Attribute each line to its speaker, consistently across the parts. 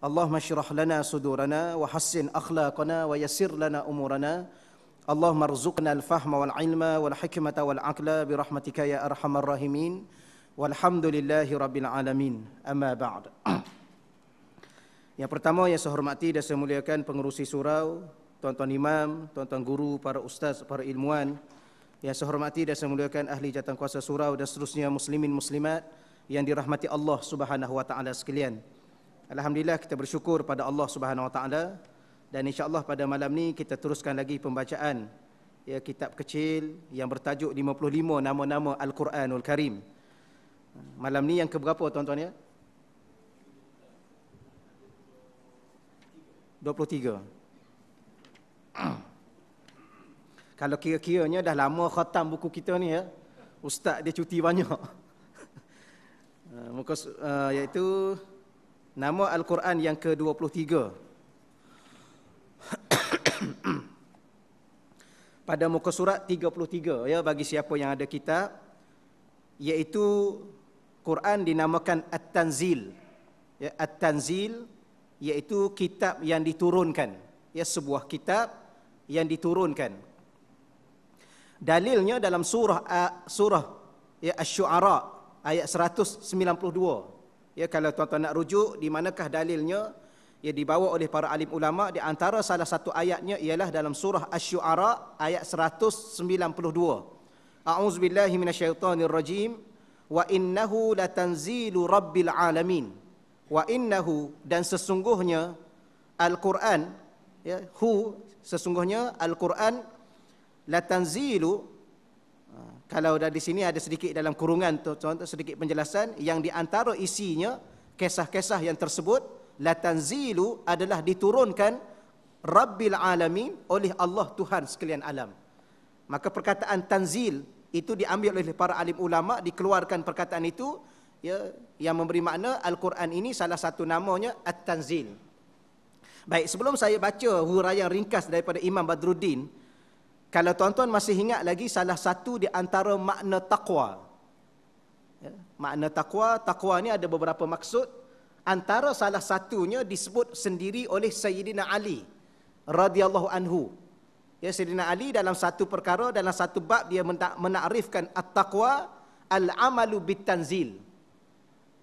Speaker 1: اللهم اشرح لنا صدورنا وحسن اخلاقنا ويسر لنا امورنا اللهم ارزقنا الفهم والعلم والحكمه والعقل برحمتك يا ارحم الراحمين والحمد لله رب العالمين اما بعد Yang pertama yang saya hormati dan saya muliakan pengurusi surau, tuan-tuan imam, tuan-tuan guru, para ustaz, para ilmuwan. Yang saya hormati dan saya muliakan ahli jatuh kuasa surau dan seterusnya muslimin muslimat yang dirahmati Allah Subhanahu wa taala sekalian. Alhamdulillah kita bersyukur pada Allah Subhanahu Wa Taala dan insya-Allah pada malam ni kita teruskan lagi pembacaan ya kitab kecil yang bertajuk 55 nama-nama Al-Quranul Karim. Malam ni yang keberapa tuan-tuan ya? 23. Kalau kira-kiranya dah lama khatam buku kita ni ya. Ustaz dia cuti banyak. Uh, muka uh, iaitu nama Al-Quran yang ke-23. Pada muka surat 33 ya bagi siapa yang ada kitab iaitu Quran dinamakan At-Tanzil. Ya At-Tanzil iaitu kitab yang diturunkan. Ya sebuah kitab yang diturunkan. Dalilnya dalam surah surah ya Asy-Syu'ara ayat 192. Ya kalau tuan-tuan nak rujuk di manakah dalilnya Ya dibawa oleh para alim ulama di antara salah satu ayatnya ialah dalam surah Asy-Syu'ara ayat 192. A'udzubillahi minasyaitonirrajim wa innahu latanzilu rabbil alamin. Wa innahu dan sesungguhnya Al-Quran ya hu sesungguhnya Al-Quran latanzilu kalau dah di sini ada sedikit dalam kurungan contoh sedikit penjelasan yang di antara isinya kisah-kisah yang tersebut la tanzilu adalah diturunkan rabbil alamin oleh Allah Tuhan sekalian alam maka perkataan tanzil itu diambil oleh para alim ulama dikeluarkan perkataan itu ya yang memberi makna al-Quran ini salah satu namanya at-tanzil baik sebelum saya baca huraian ringkas daripada Imam Badruddin kalau tuan-tuan masih ingat lagi salah satu di antara makna takwa. Ya, makna takwa, takwa ni ada beberapa maksud. Antara salah satunya disebut sendiri oleh Sayyidina Ali radhiyallahu anhu. Ya Sayyidina Ali dalam satu perkara dalam satu bab dia menakrifkan at-taqwa al-amalu bit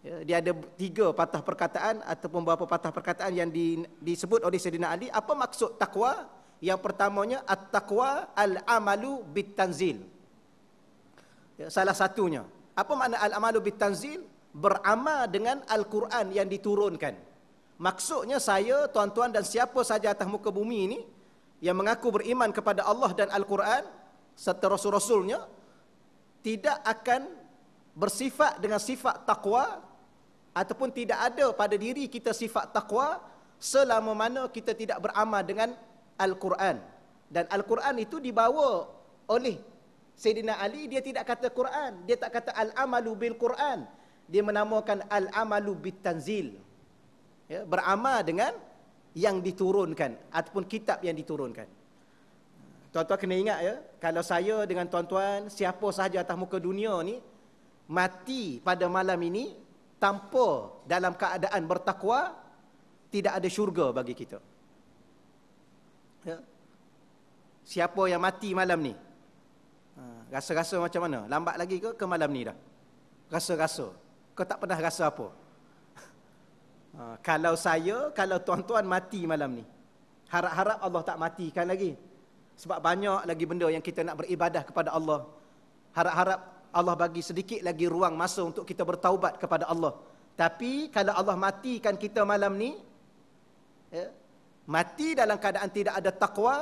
Speaker 1: Ya, dia ada tiga patah perkataan ataupun beberapa patah perkataan yang di, disebut oleh Sayyidina Ali apa maksud takwa yang pertamanya at-taqwa al-amalu bitanzil. Ya, salah satunya. Apa makna al-amalu bitanzil? Beramal dengan al-Quran yang diturunkan. Maksudnya saya, tuan-tuan dan siapa saja atas muka bumi ini yang mengaku beriman kepada Allah dan al-Quran serta rasul-rasulnya tidak akan bersifat dengan sifat takwa ataupun tidak ada pada diri kita sifat takwa selama mana kita tidak beramal dengan Al-Quran dan Al-Quran itu dibawa oleh Sayyidina Ali dia tidak kata Quran dia tak kata al-amalu bil Quran dia menamakan al-amalu bit tanzil ya beramal dengan yang diturunkan ataupun kitab yang diturunkan tuan-tuan kena ingat ya kalau saya dengan tuan-tuan siapa sahaja atas muka dunia ni mati pada malam ini tanpa dalam keadaan bertakwa tidak ada syurga bagi kita ya. Siapa yang mati malam ni? Ha, rasa-rasa macam mana? Lambat lagi ke ke malam ni dah? Rasa-rasa. Kau tak pernah rasa apa? Ha, kalau saya, kalau tuan-tuan mati malam ni. Harap-harap Allah tak matikan lagi. Sebab banyak lagi benda yang kita nak beribadah kepada Allah. Harap-harap Allah bagi sedikit lagi ruang masa untuk kita bertaubat kepada Allah. Tapi kalau Allah matikan kita malam ni, ya, mati dalam keadaan tidak ada taqwa,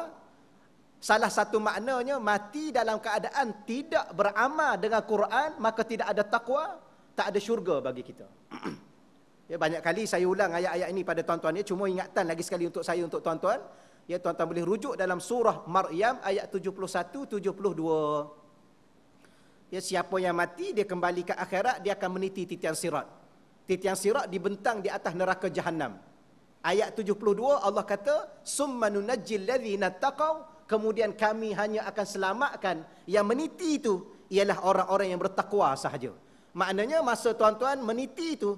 Speaker 1: salah satu maknanya mati dalam keadaan tidak beramal dengan Quran maka tidak ada taqwa, tak ada syurga bagi kita ya banyak kali saya ulang ayat-ayat ini pada tuan-tuan ya cuma ingatan lagi sekali untuk saya untuk tuan-tuan ya tuan-tuan boleh rujuk dalam surah Maryam ayat 71 72 ya siapa yang mati dia kembali ke akhirat dia akan meniti titian sirat titian sirat dibentang di atas neraka jahanam Ayat 72 Allah kata summa nunajjil ladzina taqaw kemudian kami hanya akan selamatkan yang meniti itu ialah orang-orang yang bertakwa sahaja. Maknanya masa tuan-tuan meniti itu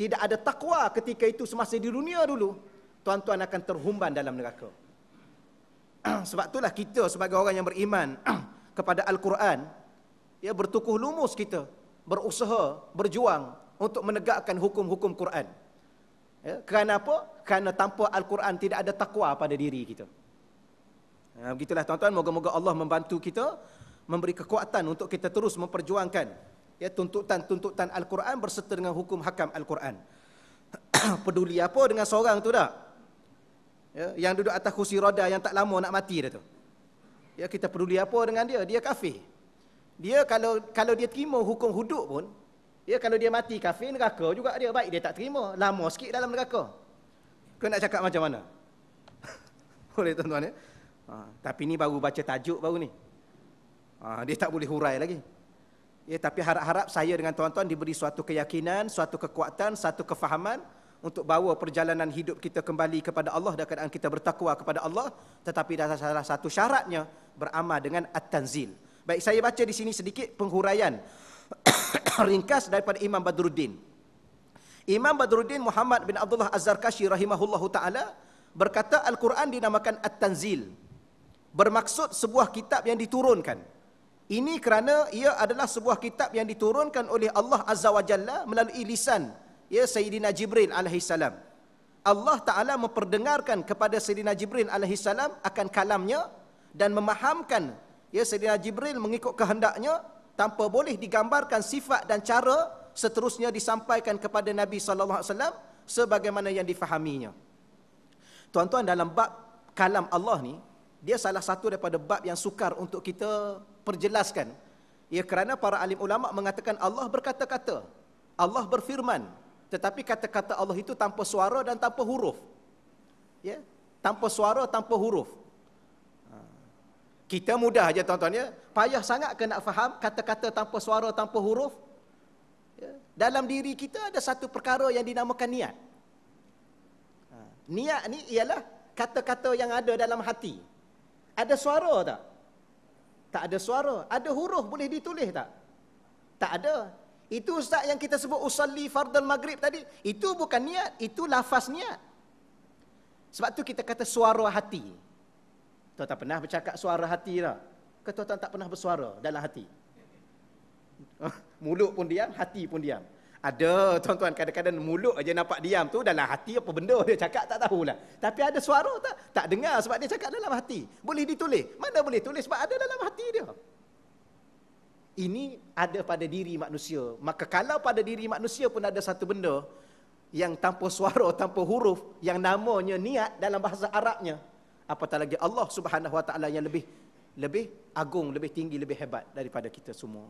Speaker 1: tidak ada takwa ketika itu semasa di dunia dulu tuan-tuan akan terhumban dalam neraka. Sebab itulah kita sebagai orang yang beriman kepada al-Quran ya bertukuh lumus kita berusaha berjuang untuk menegakkan hukum-hukum Quran. Ya, kerana apa? Kerana tanpa Al-Quran tidak ada takwa pada diri kita. Ya, begitulah tuan-tuan, moga-moga Allah membantu kita memberi kekuatan untuk kita terus memperjuangkan ya tuntutan-tuntutan Al-Quran berserta dengan hukum hakam Al-Quran. Peduli apa dengan seorang tu dah? Ya, yang duduk atas kursi roda yang tak lama nak mati dah tu. Ya kita peduli apa dengan dia? Dia kafir. Dia kalau kalau dia terima hukum hudud pun, Ya kalau dia mati kafir neraka juga dia baik dia tak terima lama sikit dalam neraka. Kau nak cakap macam mana? boleh tuan-tuan ya. Ha, tapi ni baru baca tajuk baru ni. Ha, dia tak boleh hurai lagi. Ya tapi harap-harap saya dengan tuan-tuan diberi suatu keyakinan, suatu kekuatan, satu kefahaman untuk bawa perjalanan hidup kita kembali kepada Allah dan keadaan kita bertakwa kepada Allah tetapi dah salah satu syaratnya beramal dengan at-tanzil. Baik saya baca di sini sedikit penghuraian ringkas daripada Imam Badruddin. Imam Badruddin Muhammad bin Abdullah Az-Zarkashi rahimahullahu taala berkata Al-Quran dinamakan At-Tanzil. Bermaksud sebuah kitab yang diturunkan. Ini kerana ia adalah sebuah kitab yang diturunkan oleh Allah Azza wa Jalla melalui lisan ya Sayyidina Jibril alaihi salam. Allah Taala memperdengarkan kepada Sayyidina Jibril alaihi salam akan kalamnya dan memahamkan ya Sayyidina Jibril mengikut kehendaknya tanpa boleh digambarkan sifat dan cara seterusnya disampaikan kepada Nabi sallallahu alaihi wasallam sebagaimana yang difahaminya. Tuan-tuan dalam bab kalam Allah ni dia salah satu daripada bab yang sukar untuk kita perjelaskan. Ya kerana para alim ulama mengatakan Allah berkata-kata. Allah berfirman tetapi kata-kata Allah itu tanpa suara dan tanpa huruf. Ya, tanpa suara tanpa huruf. Kita mudah aja tuan-tuan ya. Payah sangat ke nak faham kata-kata tanpa suara, tanpa huruf. Ya. Dalam diri kita ada satu perkara yang dinamakan niat. Ha. Niat ni ialah kata-kata yang ada dalam hati. Ada suara tak? Tak ada suara. Ada huruf boleh ditulis tak? Tak ada. Itu ustaz yang kita sebut usalli fardal maghrib tadi. Itu bukan niat. Itu lafaz niat. Sebab tu kita kata suara hati. Tuan-tuan pernah bercakap suara hati lah. Ke tuan-tuan tak pernah bersuara dalam hati? mulut pun diam, hati pun diam. Ada tuan-tuan kadang-kadang mulut aja nampak diam tu dalam hati apa benda dia cakap tak tahulah. Tapi ada suara tak? Tak dengar sebab dia cakap dalam hati. Boleh ditulis. Mana boleh tulis sebab ada dalam hati dia. Ini ada pada diri manusia. Maka kalau pada diri manusia pun ada satu benda yang tanpa suara, tanpa huruf yang namanya niat dalam bahasa Arabnya, apatah lagi Allah Subhanahu Wa Taala yang lebih lebih agung, lebih tinggi, lebih hebat daripada kita semua.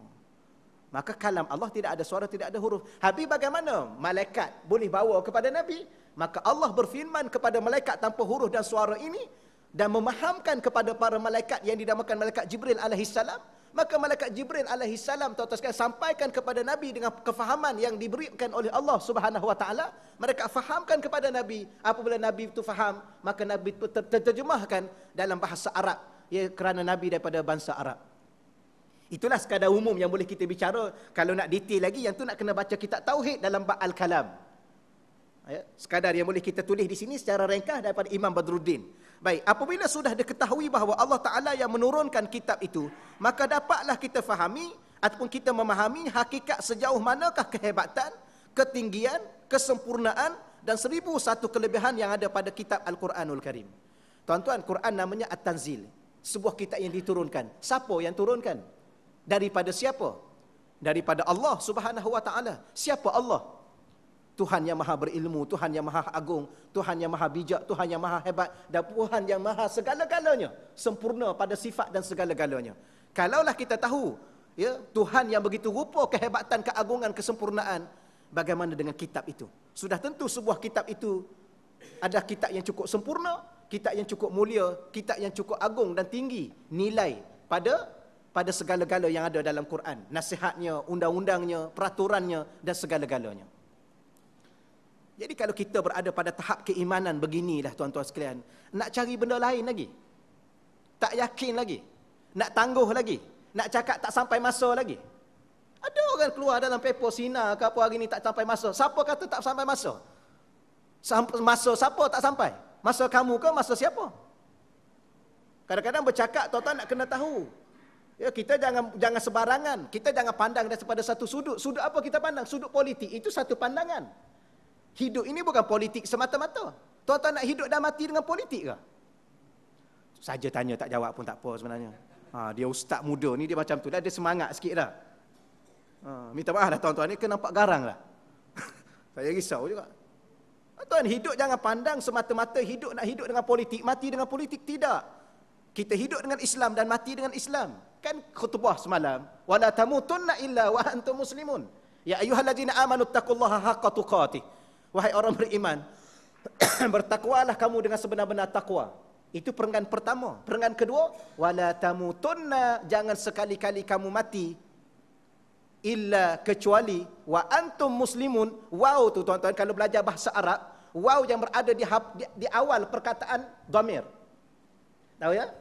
Speaker 1: Maka kalam Allah tidak ada suara, tidak ada huruf. Habib bagaimana malaikat boleh bawa kepada Nabi? Maka Allah berfirman kepada malaikat tanpa huruf dan suara ini dan memahamkan kepada para malaikat yang didamakan malaikat Jibril alaihissalam. salam maka malaikat Jibril alaihi salam tautaskan sampaikan kepada Nabi dengan kefahaman yang diberikan oleh Allah Subhanahu wa taala mereka fahamkan kepada Nabi apabila Nabi itu faham maka Nabi itu terjemahkan dalam bahasa Arab ya kerana Nabi daripada bangsa Arab Itulah sekadar umum yang boleh kita bicara. Kalau nak detail lagi, yang tu nak kena baca kitab Tauhid dalam bab Al-Kalam. Ya, sekadar yang boleh kita tulis di sini secara ringkas daripada Imam Badruddin. Baik, apabila sudah diketahui bahawa Allah Ta'ala yang menurunkan kitab itu, maka dapatlah kita fahami ataupun kita memahami hakikat sejauh manakah kehebatan, ketinggian, kesempurnaan dan seribu satu kelebihan yang ada pada kitab Al-Quranul Karim. Tuan-tuan, Quran namanya At-Tanzil. Sebuah kitab yang diturunkan. Siapa yang turunkan? Daripada siapa? Daripada Allah Subhanahu Wa Ta'ala. Siapa Allah? Allah. Tuhan yang maha berilmu, Tuhan yang maha agung, Tuhan yang maha bijak, Tuhan yang maha hebat dan Tuhan yang maha segala-galanya. Sempurna pada sifat dan segala-galanya. Kalaulah kita tahu ya, Tuhan yang begitu rupa kehebatan, keagungan, kesempurnaan bagaimana dengan kitab itu. Sudah tentu sebuah kitab itu ada kitab yang cukup sempurna, kitab yang cukup mulia, kitab yang cukup agung dan tinggi nilai pada pada segala-gala yang ada dalam Quran. Nasihatnya, undang-undangnya, peraturannya dan segala-galanya. Jadi kalau kita berada pada tahap keimanan beginilah tuan-tuan sekalian, nak cari benda lain lagi. Tak yakin lagi. Nak tangguh lagi. Nak cakap tak sampai masa lagi. Ada orang keluar dalam paper Sina ke apa hari ni tak sampai masa. Siapa kata tak sampai masa? Samp masa siapa tak sampai? Masa kamu ke masa siapa? Kadang-kadang bercakap tuan-tuan nak kena tahu. Ya, kita jangan jangan sebarangan. Kita jangan pandang daripada satu sudut. Sudut apa kita pandang? Sudut politik. Itu satu pandangan. Hidup ini bukan politik semata-mata. Tuan-tuan nak hidup dan mati dengan politik ke? Saja tanya tak jawab pun tak apa sebenarnya. Ha, dia ustaz muda ni dia macam tu. Dah ada semangat sikit dah. Ha, minta maaf lah tuan-tuan ni kena nampak garang lah. Saya risau juga. Ha, tuan, hidup jangan pandang semata-mata hidup nak hidup dengan politik, mati dengan politik. Tidak. Kita hidup dengan Islam dan mati dengan Islam. Kan khutbah semalam. Wala tamutunna illa wa antum muslimun. Ya ayuhal ayuhallazina amanu taqullaha haqqa tuqatih. Wahai orang beriman, bertakwalah kamu dengan sebenar-benar takwa. Itu perenggan pertama. Perenggan kedua, wala tamutunna, jangan sekali-kali kamu mati illa kecuali wa antum muslimun. Wow tu tuan-tuan kalau belajar bahasa Arab, wow yang berada di, di, di awal perkataan dhamir. Tahu ya?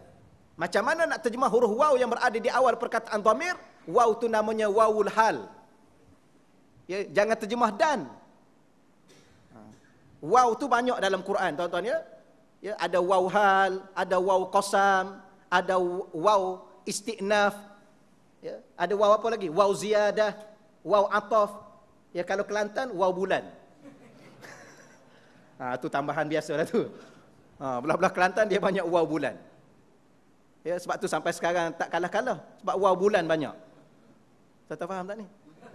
Speaker 1: Macam mana nak terjemah huruf wow yang berada di awal perkataan dhamir? Wow tu namanya wawul hal. Ya, jangan terjemah dan, Wow, tu banyak dalam Quran, tuan-tuan ya. Ya, ada waw hal, ada waw qasam, ada waw istiqnaf. Ya, ada wow apa lagi? Waw ziyadah, waw ataf. Ya, kalau Kelantan, waw bulan. ha, tu tambahan biasa lah tu. Ha, belah-belah Kelantan dia banyak waw bulan. Ya, sebab tu sampai sekarang tak kalah-kalah. Sebab waw bulan banyak. Tuan-tuan faham tak ni?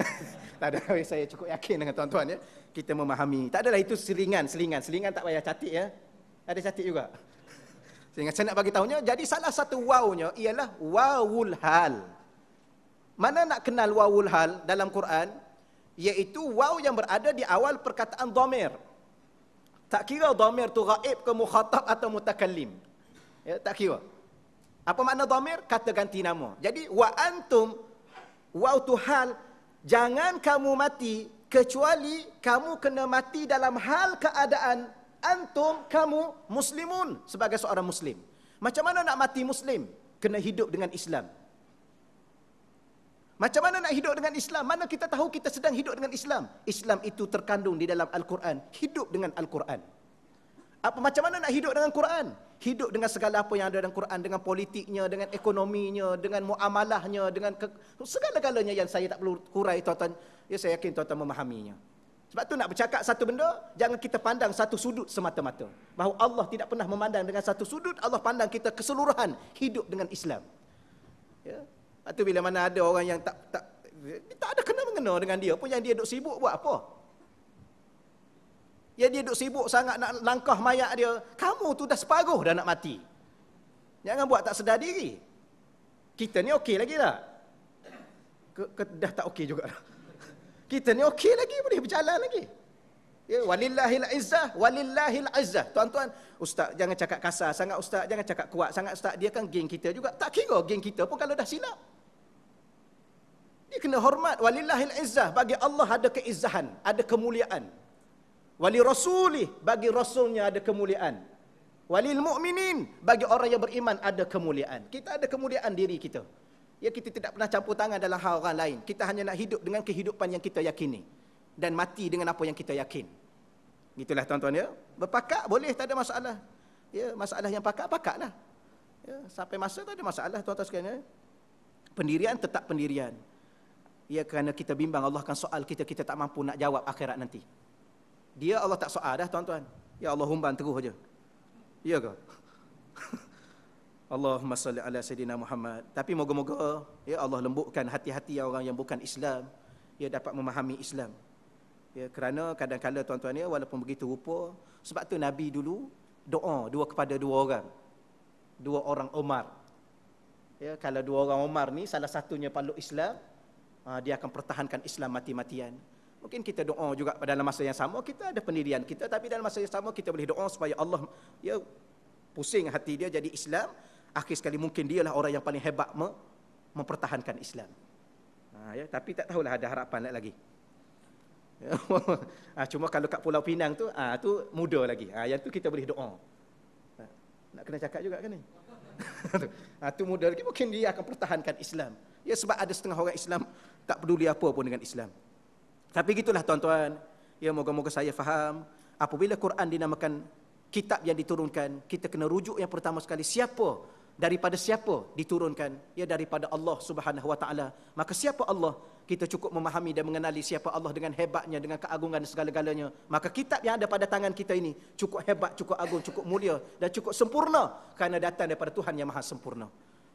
Speaker 1: tak ada saya cukup yakin dengan tuan-tuan ya kita memahami tak adalah itu selingan selingan selingan tak payah catik ya ada catik juga sehingga saya nak bagi tahunya jadi salah satu wawnya ialah wawul hal mana nak kenal wawul hal dalam Quran iaitu waw yang berada di awal perkataan dhamir tak kira dhamir tu gaib ke mukhatab atau mutakallim ya tak kira apa makna dhamir kata ganti nama jadi wa antum wau tu hal Jangan kamu mati kecuali kamu kena mati dalam hal keadaan antum kamu muslimun sebagai seorang muslim. Macam mana nak mati muslim? Kena hidup dengan Islam. Macam mana nak hidup dengan Islam? Mana kita tahu kita sedang hidup dengan Islam? Islam itu terkandung di dalam Al-Quran. Hidup dengan Al-Quran. Apa macam mana nak hidup dengan Quran? Hidup dengan segala apa yang ada dalam Quran dengan politiknya, dengan ekonominya, dengan muamalahnya, dengan ke- segala-galanya yang saya tak perlu kurai tuan-tuan. Ya saya yakin tuan-tuan memahaminya. Sebab tu nak bercakap satu benda, jangan kita pandang satu sudut semata-mata. Bahawa Allah tidak pernah memandang dengan satu sudut, Allah pandang kita keseluruhan hidup dengan Islam. Ya. Lepas tu bila mana ada orang yang tak tak tak ada kena mengena dengan dia pun yang dia dok sibuk buat apa? Ya dia duk sibuk sangat nak langkah mayat dia. Kamu tu dah separuh dah nak mati. Jangan buat tak sedar diri. Kita ni okey lagi tak? Ke, ke, dah tak okey juga. Kita ni okey lagi boleh berjalan lagi. Ya walillahil izzah walillahil izzah. Tuan-tuan, ustaz jangan cakap kasar sangat ustaz, jangan cakap kuat sangat ustaz. Dia kan geng kita juga. Tak kira geng kita pun kalau dah silap. Dia kena hormat walillahil izzah bagi Allah ada keizzahan, ada kemuliaan wali rasulih bagi rasulnya ada kemuliaan walil mukminin bagi orang yang beriman ada kemuliaan kita ada kemuliaan diri kita ya kita tidak pernah campur tangan dalam hal orang lain kita hanya nak hidup dengan kehidupan yang kita yakini dan mati dengan apa yang kita yakin Itulah tuan-tuan ya berpakat boleh tak ada masalah ya masalah yang pakat pakatlah ya sampai masa tak ada masalah tuan-tuan sekalian ya. pendirian tetap pendirian ya kerana kita bimbang Allah akan soal kita kita tak mampu nak jawab akhirat nanti dia Allah tak soal dah tuan-tuan. Ya Allah humban teruh aja. Ya ke? Allahumma salli ala sayyidina Muhammad. Tapi moga-moga ya Allah lembutkan hati-hati orang yang bukan Islam ya dapat memahami Islam. Ya kerana kadang-kala tuan-tuan ya walaupun begitu rupa sebab tu Nabi dulu doa dua kepada dua orang. Dua orang Umar. Ya kalau dua orang Umar ni salah satunya peluk Islam ah, dia akan pertahankan Islam mati-matian. Mungkin kita doa juga pada dalam masa yang sama kita ada pendirian kita tapi dalam masa yang sama kita boleh doa supaya Allah ya pusing hati dia jadi Islam akhir sekali mungkin dialah orang yang paling hebat me- mempertahankan Islam. Ha, ya tapi tak tahulah ada harapan lagi. ha, cuma kalau kat Pulau Pinang tu ah ha, tu muda lagi. Ah ha, yang tu kita boleh doa. Ha, nak kena cakap juga kan ni. ha, tu muda lagi mungkin dia akan pertahankan Islam. Ya sebab ada setengah orang Islam tak peduli apa pun dengan Islam. Tapi gitulah tuan-tuan. Ya moga-moga saya faham. Apabila Quran dinamakan kitab yang diturunkan, kita kena rujuk yang pertama sekali siapa daripada siapa diturunkan? Ya daripada Allah Subhanahu Wa Taala. Maka siapa Allah? Kita cukup memahami dan mengenali siapa Allah dengan hebatnya, dengan keagungan segala-galanya. Maka kitab yang ada pada tangan kita ini cukup hebat, cukup agung, cukup mulia dan cukup sempurna kerana datang daripada Tuhan yang Maha Sempurna.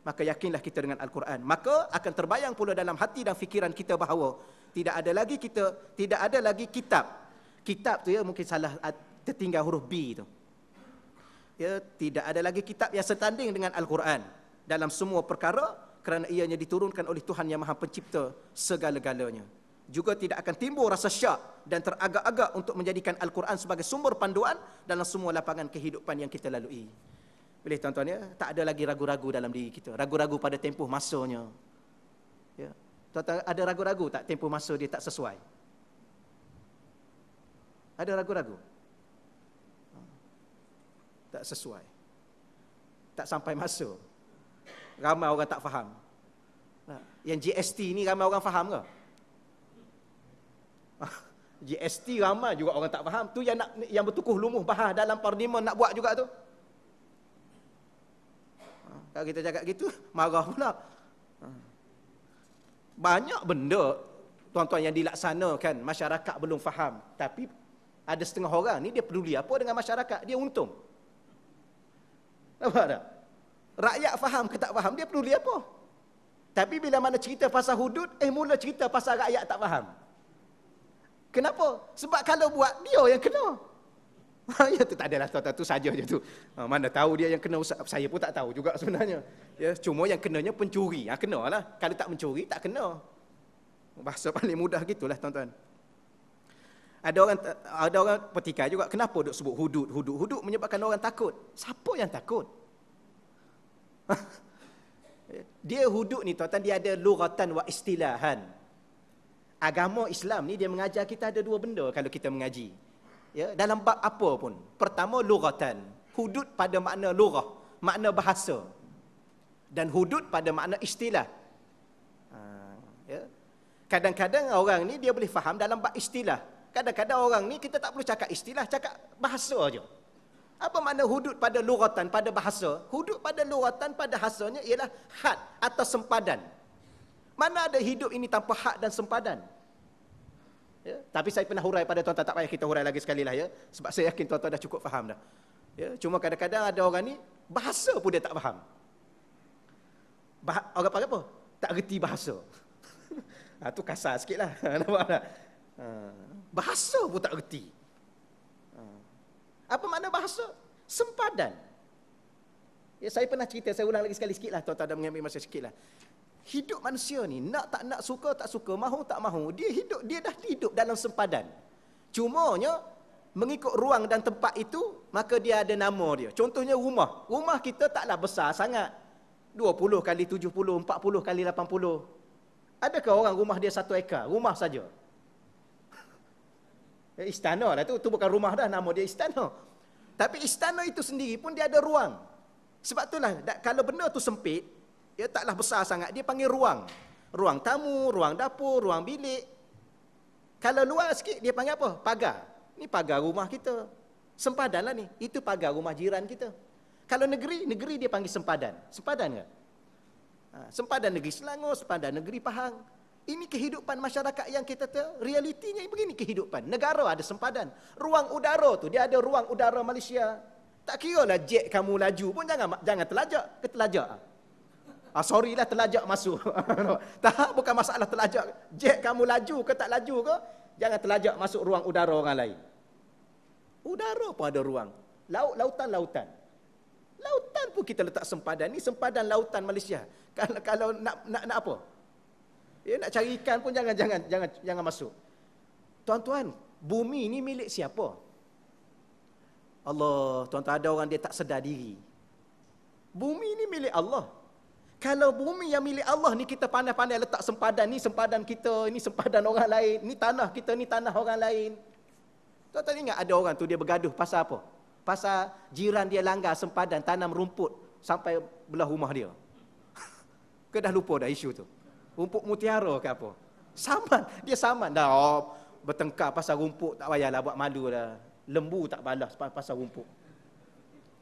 Speaker 1: Maka yakinlah kita dengan Al-Quran. Maka akan terbayang pula dalam hati dan fikiran kita bahawa tidak ada lagi kita tidak ada lagi kitab kitab tu ya mungkin salah tertinggal huruf b tu ya tidak ada lagi kitab yang setanding dengan al-Quran dalam semua perkara kerana ianya diturunkan oleh Tuhan yang Maha Pencipta segala-galanya juga tidak akan timbul rasa syak dan teragak-agak untuk menjadikan al-Quran sebagai sumber panduan dalam semua lapangan kehidupan yang kita lalui boleh tuan-tuan ya tak ada lagi ragu-ragu dalam diri kita ragu-ragu pada tempoh masanya Tuan-tuan, ada ragu-ragu tak tempoh masa dia tak sesuai? Ada ragu-ragu? Hmm. Tak sesuai. Tak sampai masa. Ramai orang tak faham. Yang GST ni ramai orang faham ke? GST ramai juga orang tak faham. Tu yang nak, yang bertukuh lumuh bahas dalam parlimen nak buat juga tu. Ha, kalau kita cakap gitu, marah pula. Ha. Banyak benda tuan-tuan yang dilaksanakan masyarakat belum faham. Tapi ada setengah orang ni dia peduli apa dengan masyarakat, dia untung. Nampak tak? Rakyat faham ke tak faham, dia peduli apa? Tapi bila mana cerita pasal hudud, eh mula cerita pasal rakyat tak faham. Kenapa? Sebab kalau buat, dia yang kena ya tu tak adalah tahu-tahu saja je tu. Ha, mana tahu dia yang kena usap. saya pun tak tahu juga sebenarnya. Ya cuma yang kenanya pencuri. Ha kenalah. Kalau tak mencuri tak kena. Bahasa paling mudah gitulah tuan-tuan. Ada orang ada orang petikai juga kenapa duk sebut hudud hudud hudud menyebabkan orang takut. Siapa yang takut? dia hudud ni tuan-tuan dia ada lughatan wa istilahan. Agama Islam ni dia mengajar kita ada dua benda kalau kita mengaji ya, dalam bab apa pun. Pertama lughatan, hudud pada makna lughah, makna bahasa. Dan hudud pada makna istilah. Ha, ya. Kadang-kadang orang ni dia boleh faham dalam bab istilah. Kadang-kadang orang ni kita tak perlu cakap istilah, cakap bahasa aja. Apa makna hudud pada lughatan pada bahasa? Hudud pada lughatan pada hasanya ialah had atau sempadan. Mana ada hidup ini tanpa hak dan sempadan? Ya? Tapi saya pernah hurai pada tuan-tuan, tak payah kita hurai lagi sekali lah ya. Sebab saya yakin tuan-tuan dah cukup faham dah. Ya? Cuma kadang-kadang ada orang ni, bahasa pun dia tak faham. Bah orang apa, apa? Tak reti bahasa. ha, kasar sikit lah. Nampak tak? Ha, bahasa pun tak reti. Ha. Apa makna bahasa? Sempadan. Ya, saya pernah cerita, saya ulang lagi sekali sikit lah. Tuan-tuan dah mengambil masa sikit lah hidup manusia ni nak tak nak suka tak suka mahu tak mahu dia hidup dia dah hidup dalam sempadan cuma cumanya mengikut ruang dan tempat itu maka dia ada nama dia contohnya rumah rumah kita taklah besar sangat 20 kali 70 40 kali 80 adakah orang rumah dia satu ekar rumah saja eh, istana lah tu tu bukan rumah dah nama dia istana tapi istana itu sendiri pun dia ada ruang sebab itulah kalau benda tu sempit ia taklah besar sangat. Dia panggil ruang. Ruang tamu, ruang dapur, ruang bilik. Kalau luar sikit, dia panggil apa? Pagar. Ini pagar rumah kita. Sempadan lah ni. Itu pagar rumah jiran kita. Kalau negeri, negeri dia panggil sempadan. Sempadan ke? Ha, sempadan negeri Selangor, sempadan negeri Pahang. Ini kehidupan masyarakat yang kita tahu. Realitinya begini kehidupan. Negara ada sempadan. Ruang udara tu, dia ada ruang udara Malaysia. Tak kira lah jet kamu laju pun jangan jangan terlajak. Ketelajak. Ah, sorry lah terlajak masuk. tak, bukan masalah terlajak. Jet kamu laju ke tak laju ke? Jangan terlajak masuk ruang udara orang lain. Udara pun ada ruang. Laut, lautan, lautan. Lautan pun kita letak sempadan. Ini sempadan lautan Malaysia. Kalau, kalau nak, nak, nak apa? Ya, nak cari ikan pun jangan jangan jangan jangan masuk. Tuan-tuan, bumi ni milik siapa? Allah, tuan-tuan ada orang dia tak sedar diri. Bumi ni milik Allah. Kalau bumi yang milik Allah ni kita pandai-pandai letak sempadan ni sempadan kita, ni sempadan orang lain, ni tanah kita, ni tanah orang lain. Tuan tak ingat ada orang tu dia bergaduh pasal apa? Pasal jiran dia langgar sempadan tanam rumput sampai belah rumah dia. Kau dah lupa dah isu tu. Rumput mutiara ke apa? Saman, dia saman dah. Oh, bertengkar pasal rumput tak payahlah buat malu dah. Lembu tak balas pasal rumput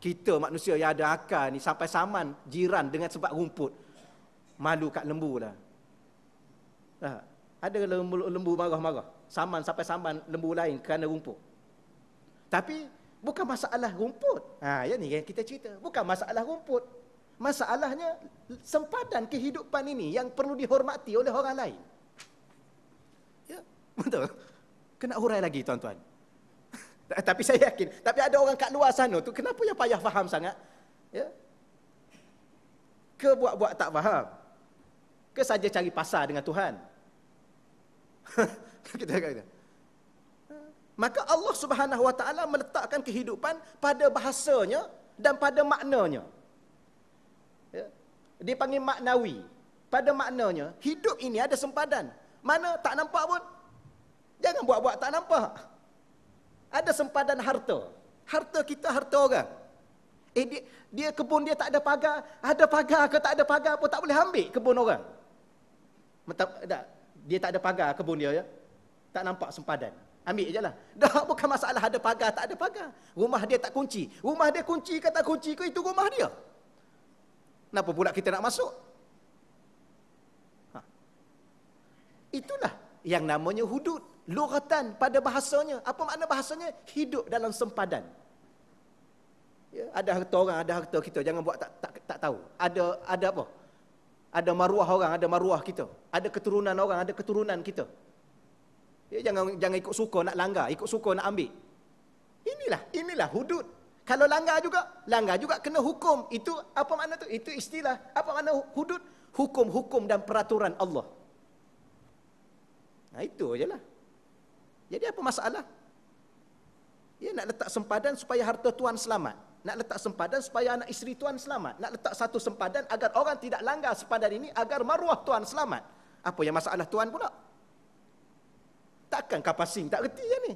Speaker 1: kita manusia yang ada akal ni sampai saman jiran dengan sebab rumput malu kat lembu lah ada lembu, lembu marah-marah saman sampai saman lembu lain kerana rumput tapi bukan masalah rumput ha, yang ni yang kita cerita bukan masalah rumput masalahnya sempadan kehidupan ini yang perlu dihormati oleh orang lain ya betul kena hurai lagi tuan-tuan Eh, tapi saya yakin. Tapi ada orang kat luar sana tu kenapa yang payah faham sangat? Ya? Ke buat-buat tak faham? Ke saja cari pasal dengan Tuhan? Kita kata. Maka Allah Subhanahu Wa Taala meletakkan kehidupan pada bahasanya dan pada maknanya. Ya? Dia panggil maknawi. Pada maknanya, hidup ini ada sempadan. Mana tak nampak pun. Jangan buat-buat tak nampak. Ada sempadan harta. Harta kita harta orang. Eh dia, dia kebun dia tak ada pagar, ada pagar ke tak ada pagar pun tak boleh ambil kebun orang. Mentap, tak, dia tak ada pagar kebun dia ya. Tak nampak sempadan. Ambil je lah. Dah bukan masalah ada pagar, tak ada pagar. Rumah dia tak kunci. Rumah dia kunci ke tak kunci ke itu rumah dia. Kenapa pula kita nak masuk? Ha. Itulah yang namanya hudud. Lughatan pada bahasanya. Apa makna bahasanya? Hidup dalam sempadan. Ya, ada harta orang, ada harta kita. Jangan buat tak, tak, tak tahu. Ada ada apa? Ada maruah orang, ada maruah kita. Ada keturunan orang, ada keturunan kita. Ya, jangan jangan ikut suka nak langgar, ikut suka nak ambil. Inilah, inilah hudud. Kalau langgar juga, langgar juga kena hukum. Itu apa makna tu? Itu istilah. Apa makna hudud? Hukum-hukum dan peraturan Allah. Nah, itu je lah. Jadi apa masalah? Ya nak letak sempadan supaya harta tuan selamat. Nak letak sempadan supaya anak isteri tuan selamat. Nak letak satu sempadan agar orang tidak langgar sempadan ini agar maruah tuan selamat. Apa yang masalah tuan pula? Takkan kapasing tak reti ya ni?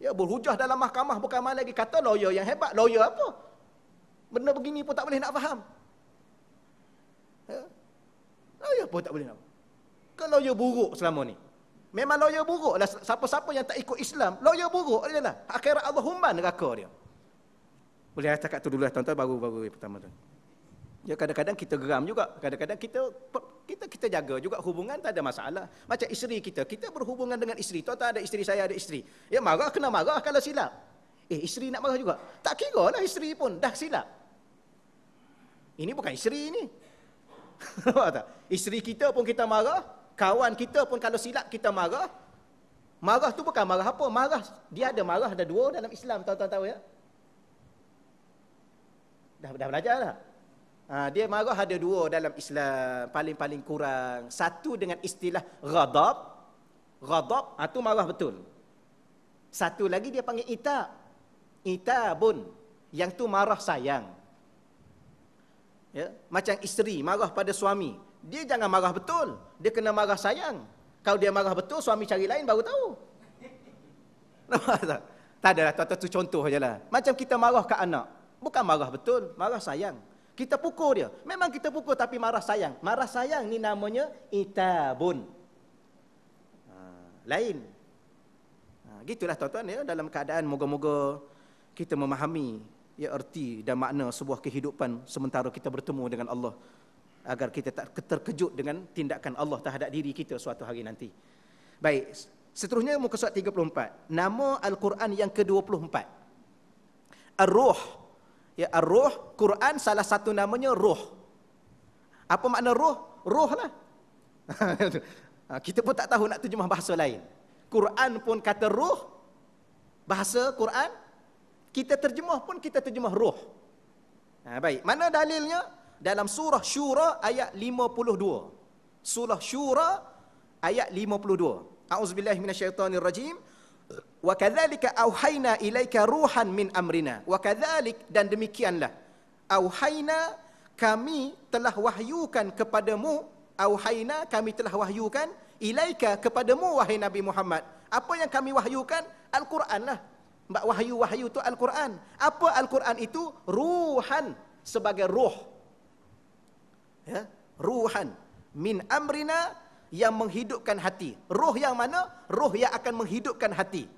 Speaker 1: Ya berhujah dalam mahkamah bukan main lagi kata lawyer yang hebat. Lawyer apa? Benda begini pun tak boleh nak faham. Ya. Lawyer pun tak boleh nak faham. Kalau lawyer buruk selama ni. Memang lawyer buruk lah. Siapa-siapa yang tak ikut Islam, lawyer buruk dia lah. Akhirat Allah humban neraka dia. Boleh saya cakap tu dulu lah tuan-tuan, baru-baru pertama tu. Ya kadang-kadang kita geram juga. Kadang-kadang kita kita kita jaga juga hubungan tak ada masalah. Macam isteri kita, kita berhubungan dengan isteri. Tuan-tuan ada isteri saya, ada isteri. Ya marah kena marah kalau silap. Eh isteri nak marah juga. Tak kira lah isteri pun dah silap. Ini bukan isteri ini. isteri kita pun kita marah, kawan kita pun kalau silap kita marah. Marah tu bukan marah apa? Marah dia ada marah ada dua dalam Islam tuan-tuan tahu ya. Dah dah belajar dah. Ha, dia marah ada dua dalam Islam paling-paling kurang. Satu dengan istilah ghadab. Ghadab atau ha, marah betul. Satu lagi dia panggil ita. Itabun. Yang tu marah sayang. Ya, macam isteri marah pada suami dia jangan marah betul. Dia kena marah sayang. Kalau dia marah betul, suami cari lain baru tahu. Nampak tak? Tak ada, tu contoh je lah. Macam kita marah ke anak. Bukan marah betul, marah sayang. Kita pukul dia. Memang kita pukul tapi marah sayang. Marah sayang ni namanya itabun. Ha, lain. Ha, gitulah tuan-tuan ya. Dalam keadaan moga-moga kita memahami ya erti dan makna sebuah kehidupan sementara kita bertemu dengan Allah agar kita tak terkejut dengan tindakan Allah terhadap diri kita suatu hari nanti. Baik, seterusnya muka surat 34. Nama Al-Quran yang ke-24. Ar-Ruh. Ya, Ar-Ruh, Quran salah satu namanya Ruh. Apa makna Ruh? Ruh lah. Ha, kita pun tak tahu nak terjemah bahasa lain. Quran pun kata Ruh. Bahasa Quran. Kita terjemah pun kita terjemah Ruh. Ha, baik, mana dalilnya? dalam surah syura ayat 52 surah syura ayat 52 auzubillahi minasyaitonir rajim wa kadzalika auhayna ilaika ruhan min amrina wa kadzalik dan demikianlah auhayna kami telah wahyukan kepadamu auhayna kami telah wahyukan ilaika kepadamu wahai nabi Muhammad apa yang kami wahyukan al-Quran lah mbak wahyu wahyu tu al-Quran apa al-Quran itu ruhan sebagai ruh ya, ruhan min amrina yang menghidupkan hati. Roh yang mana? Roh yang akan menghidupkan hati.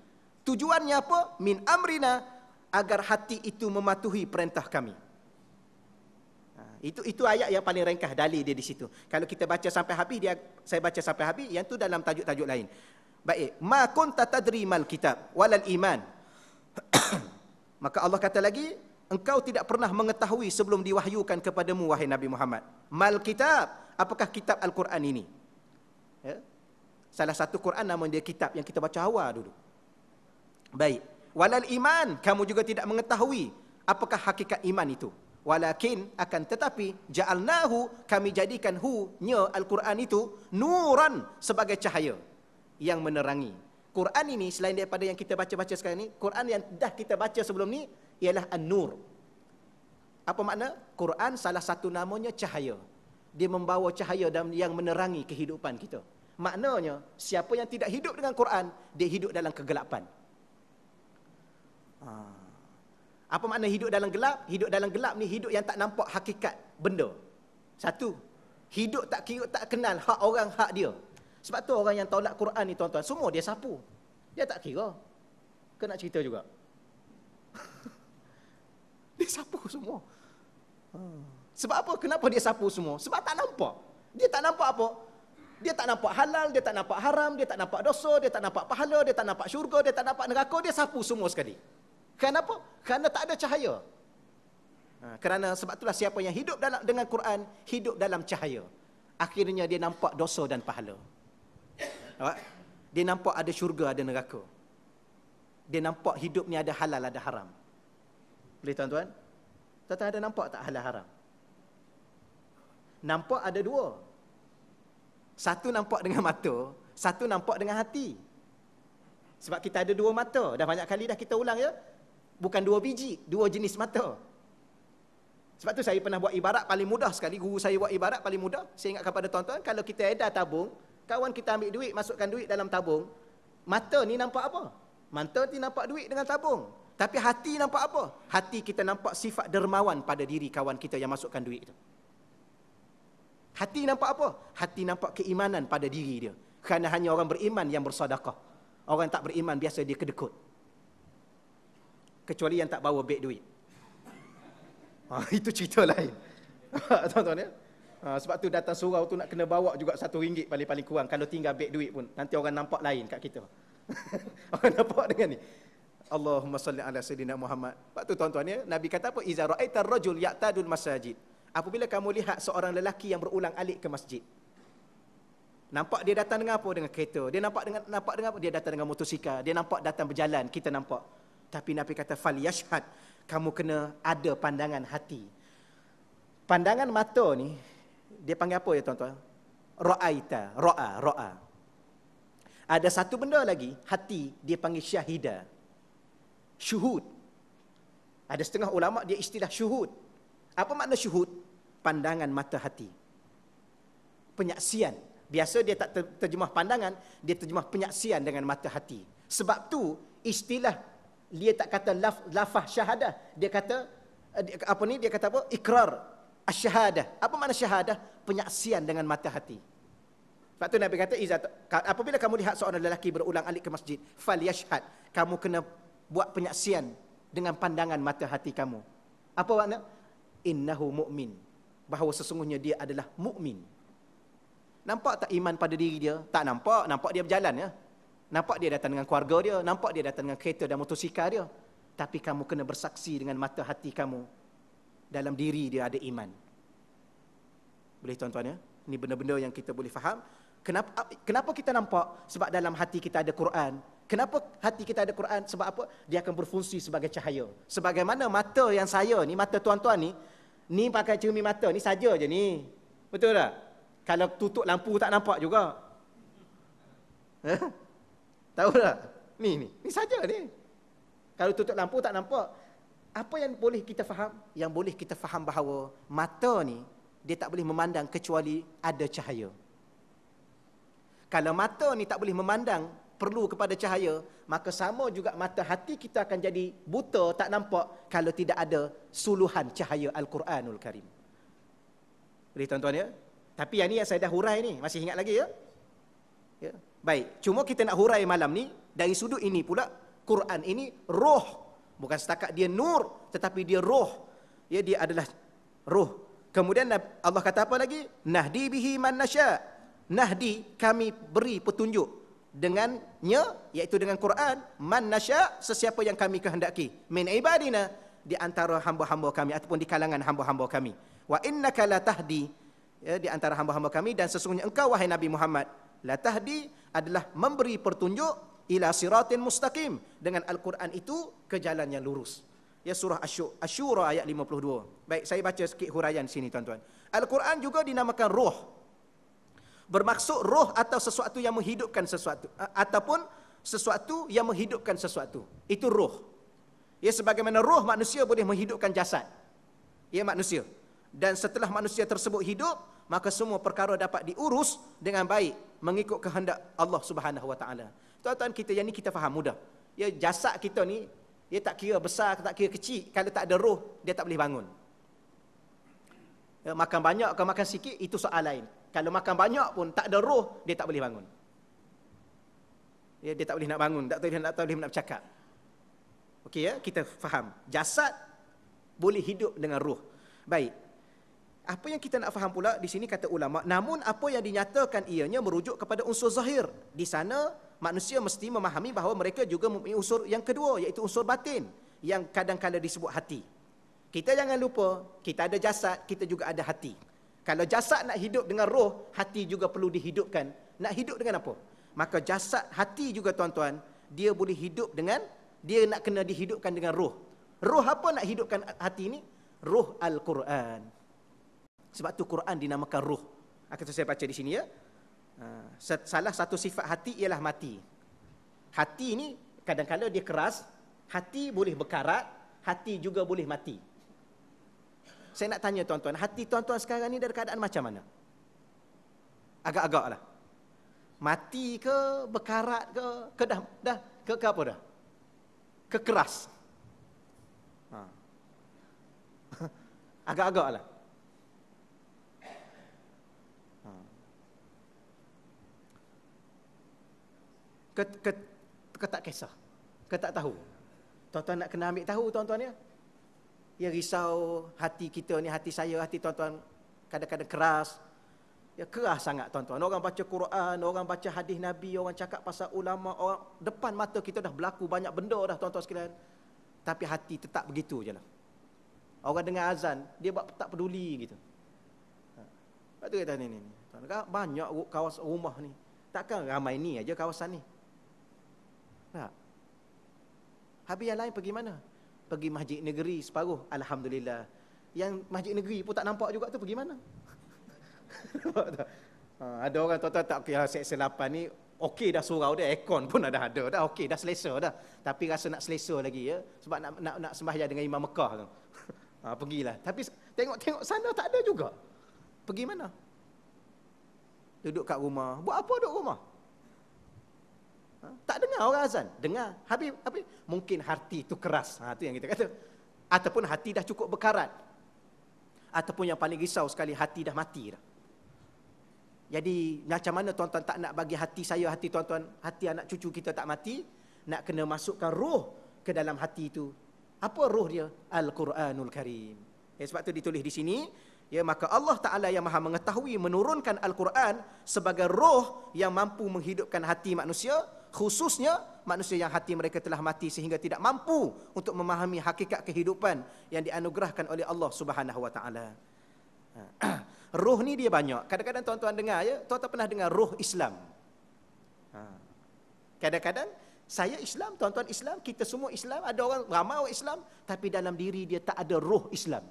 Speaker 1: Tujuannya apa? Min amrina agar hati itu mematuhi perintah kami. Ha, itu itu ayat yang paling ringkas dalil dia di situ. Kalau kita baca sampai habis dia saya baca sampai habis yang tu dalam tajuk-tajuk lain. Baik, ma kunta tadri mal kitab walal iman. Maka Allah kata lagi, engkau tidak pernah mengetahui sebelum diwahyukan kepadamu wahai Nabi Muhammad. Mal kitab, apakah kitab Al-Quran ini? Ya. Salah satu Quran nama dia kitab yang kita baca awal dulu. Baik. Walal iman, kamu juga tidak mengetahui apakah hakikat iman itu. Walakin akan tetapi ja'alnahu kami jadikan hu nya Al-Quran itu nuran sebagai cahaya yang menerangi. Quran ini selain daripada yang kita baca-baca sekarang ni, Quran yang dah kita baca sebelum ni ialah An-Nur. Apa makna? Quran salah satu namanya cahaya. Dia membawa cahaya dan yang menerangi kehidupan kita. Maknanya, siapa yang tidak hidup dengan Quran, dia hidup dalam kegelapan. Ha. Apa makna hidup dalam gelap? Hidup dalam gelap ni hidup yang tak nampak hakikat benda. Satu, hidup tak kira tak kenal hak orang, hak dia. Sebab tu orang yang tolak Quran ni tuan-tuan, semua dia sapu. Dia tak kira. Kena cerita juga. Dia sapu semua. Ha. Sebab apa? Kenapa dia sapu semua? Sebab tak nampak. Dia tak nampak apa? Dia tak nampak halal, dia tak nampak haram, dia tak nampak dosa, dia tak nampak pahala, dia tak nampak syurga, dia tak nampak neraka, dia sapu semua sekali. Kenapa? Kerana tak ada cahaya. Ha, kerana sebab itulah siapa yang hidup dalam dengan Quran, hidup dalam cahaya. Akhirnya dia nampak dosa dan pahala. Nampak? Dia nampak ada syurga, ada neraka. Dia nampak hidup ni ada halal, ada haram. Boleh tuan-tuan? Tuan-tuan ada nampak tak halal haram? Nampak ada dua. Satu nampak dengan mata, satu nampak dengan hati. Sebab kita ada dua mata. Dah banyak kali dah kita ulang ya. Bukan dua biji, dua jenis mata. Sebab tu saya pernah buat ibarat paling mudah sekali. Guru saya buat ibarat paling mudah. Saya ingatkan kepada tuan-tuan, kalau kita edar tabung, kawan kita ambil duit, masukkan duit dalam tabung, mata ni nampak apa? Mata ni nampak duit dengan tabung. Tapi hati nampak apa? Hati kita nampak sifat dermawan pada diri kawan kita yang masukkan duit itu. Hati nampak apa? Hati nampak keimanan pada diri dia. Kerana hanya orang beriman yang bersadaqah. Orang yang tak beriman biasa dia kedekut. Kecuali yang tak bawa beg duit. Ha, itu cerita lain. Tuan-tuan ya. Ha, sebab tu datang surau tu nak kena bawa juga satu ringgit paling-paling kurang. Kalau tinggal beg duit pun. Nanti orang nampak lain kat kita. orang nampak dengan ni. Allahumma salli ala sayyidina Muhammad. Sebab tu tuan-tuan ya, Nabi kata apa? Iza ra'aita rajul ya'tadul masajid. Apabila kamu lihat seorang lelaki yang berulang alik ke masjid. Nampak dia datang dengan apa? Dengan kereta. Dia nampak dengan nampak dengan apa? Dia datang dengan motosikal. Dia nampak datang berjalan. Kita nampak. Tapi Nabi kata fal yashhad. Kamu kena ada pandangan hati. Pandangan mata ni dia panggil apa ya tuan-tuan? Ra'aita, ra'a, ra'a. Ada satu benda lagi, hati dia panggil syahida syuhud. Ada setengah ulama dia istilah syuhud. Apa makna syuhud? Pandangan mata hati. Penyaksian. Biasa dia tak terjemah pandangan, dia terjemah penyaksian dengan mata hati. Sebab tu istilah dia tak kata laf, lafah syahadah. Dia kata eh, apa ni? Dia kata apa? Ikrar asyhadah. Apa makna syahadah? Penyaksian dengan mata hati. Sebab tu Nabi kata, apabila kamu lihat seorang lelaki berulang alik ke masjid, fal yashhad. Kamu kena buat penyaksian dengan pandangan mata hati kamu. Apa makna? Innahu mu'min. Bahawa sesungguhnya dia adalah mu'min. Nampak tak iman pada diri dia? Tak nampak. Nampak dia berjalan. Ya? Nampak dia datang dengan keluarga dia. Nampak dia datang dengan kereta dan motosikal dia. Tapi kamu kena bersaksi dengan mata hati kamu. Dalam diri dia ada iman. Boleh tuan-tuan ya? Ini benda-benda yang kita boleh faham. Kenapa, kenapa kita nampak? Sebab dalam hati kita ada Quran. Kenapa hati kita ada Quran? Sebab apa? Dia akan berfungsi sebagai cahaya. Sebagaimana mata yang saya ni, mata tuan-tuan ni, ni pakai cermin mata ni saja je ni. Betul tak? Kalau tutup lampu tak nampak juga. Ha? Tahu tak? Ni ni, ni saja ni. Kalau tutup lampu tak nampak. Apa yang boleh kita faham? Yang boleh kita faham bahawa mata ni dia tak boleh memandang kecuali ada cahaya. Kalau mata ni tak boleh memandang perlu kepada cahaya, maka sama juga mata hati kita akan jadi buta, tak nampak kalau tidak ada suluhan cahaya Al-Quranul Karim. Boleh tuan-tuan ya? Tapi yang ni yang saya dah hurai ni, masih ingat lagi ya? ya? Baik, cuma kita nak hurai malam ni, dari sudut ini pula, Quran ini roh. Bukan setakat dia nur, tetapi dia roh. Ya, dia adalah roh. Kemudian Allah kata apa lagi? Nahdi bihi man nasya. Nahdi kami beri petunjuk dengannya iaitu dengan Quran man nasya sesiapa yang kami kehendaki min ibadina di antara hamba-hamba kami ataupun di kalangan hamba-hamba kami wa innaka la tahdi ya, di antara hamba-hamba kami dan sesungguhnya engkau wahai Nabi Muhammad la tahdi adalah memberi petunjuk ila siratin mustaqim dengan al-Quran itu ke jalan yang lurus ya surah asy-syura ayat 52 baik saya baca sikit huraian sini tuan-tuan al-Quran juga dinamakan ruh bermaksud roh atau sesuatu yang menghidupkan sesuatu ataupun sesuatu yang menghidupkan sesuatu itu roh ya sebagaimana roh manusia boleh menghidupkan jasad ya manusia dan setelah manusia tersebut hidup maka semua perkara dapat diurus dengan baik mengikut kehendak Allah Subhanahu wa taala tuan-tuan kita yang ni kita faham mudah ya jasad kita ni dia tak kira besar tak kira kecil kalau tak ada roh dia tak boleh bangun ya, makan banyak ke makan sikit itu soal lain kalau makan banyak pun tak ada roh, dia tak boleh bangun. Dia, dia tak boleh nak bangun, tak boleh nak, tak boleh nak bercakap. Okey ya, kita faham. Jasad boleh hidup dengan roh. Baik. Apa yang kita nak faham pula di sini kata ulama, namun apa yang dinyatakan ianya merujuk kepada unsur zahir. Di sana manusia mesti memahami bahawa mereka juga mempunyai unsur yang kedua iaitu unsur batin yang kadang-kadang disebut hati. Kita jangan lupa, kita ada jasad, kita juga ada hati. Kalau jasad nak hidup dengan roh, hati juga perlu dihidupkan. Nak hidup dengan apa? Maka jasad hati juga tuan-tuan, dia boleh hidup dengan, dia nak kena dihidupkan dengan roh. Roh apa nak hidupkan hati ini? Roh Al-Quran. Sebab tu Quran dinamakan roh. Akan ah, saya baca di sini ya. Ah, salah satu sifat hati ialah mati. Hati ini kadang-kadang dia keras. Hati boleh berkarat. Hati juga boleh mati. Saya nak tanya tuan-tuan, hati tuan-tuan sekarang ni dalam keadaan macam mana? Agak-agak lah. Mati ke, berkarat ke, ke dah, dah ke, ke apa dah? Ke keras. Ha. Agak-agak lah. Ha. Ke, ke, ke tak kisah ke tak tahu tuan-tuan nak kena ambil tahu tuan-tuan ya yang risau hati kita ni, hati saya, hati tuan-tuan kadang-kadang keras. Ya keras sangat tuan-tuan. Orang baca Quran, orang baca hadis Nabi, orang cakap pasal ulama, orang depan mata kita dah berlaku banyak benda dah tuan-tuan sekalian. Tapi hati tetap begitu je lah. Orang dengar azan, dia buat tak peduli gitu. Ha. Lepas kata ni, ni, Banyak kawasan rumah ni. Takkan ramai ni aja kawasan ni. Tak. Habis yang lain pergi mana? pergi masjid negeri separuh alhamdulillah yang masjid negeri pun tak nampak juga tu pergi mana ha, ada orang tuan-tuan tak kira seksi 8 ni okey dah surau dah aircon pun ada ada dah okey dah selesa dah tapi rasa nak selesa lagi ya sebab nak nak nak sembahyang dengan imam Mekah tu ha, pergilah tapi tengok-tengok sana tak ada juga pergi mana duduk kat rumah buat apa duduk rumah tak dengar orang azan. Dengar. Habib, habib. Mungkin hati itu keras. Ha, itu yang kita kata. Ataupun hati dah cukup berkarat. Ataupun yang paling risau sekali hati dah mati dah. Jadi macam mana tuan-tuan tak nak bagi hati saya, hati tuan-tuan, hati anak cucu kita tak mati. Nak kena masukkan roh ke dalam hati itu. Apa roh dia? Al-Quranul Karim. Ya, sebab tu ditulis di sini. Ya, maka Allah Ta'ala yang maha mengetahui menurunkan Al-Quran sebagai roh yang mampu menghidupkan hati manusia khususnya manusia yang hati mereka telah mati sehingga tidak mampu untuk memahami hakikat kehidupan yang dianugerahkan oleh Allah Subhanahu wa taala. Ha. Ruh ni dia banyak. Kadang-kadang tuan-tuan dengar ya, tuan-tuan pernah dengar ruh Islam. Ha. Kadang-kadang saya Islam, tuan-tuan Islam, kita semua Islam, ada orang ramai orang Islam tapi dalam diri dia tak ada ruh Islam.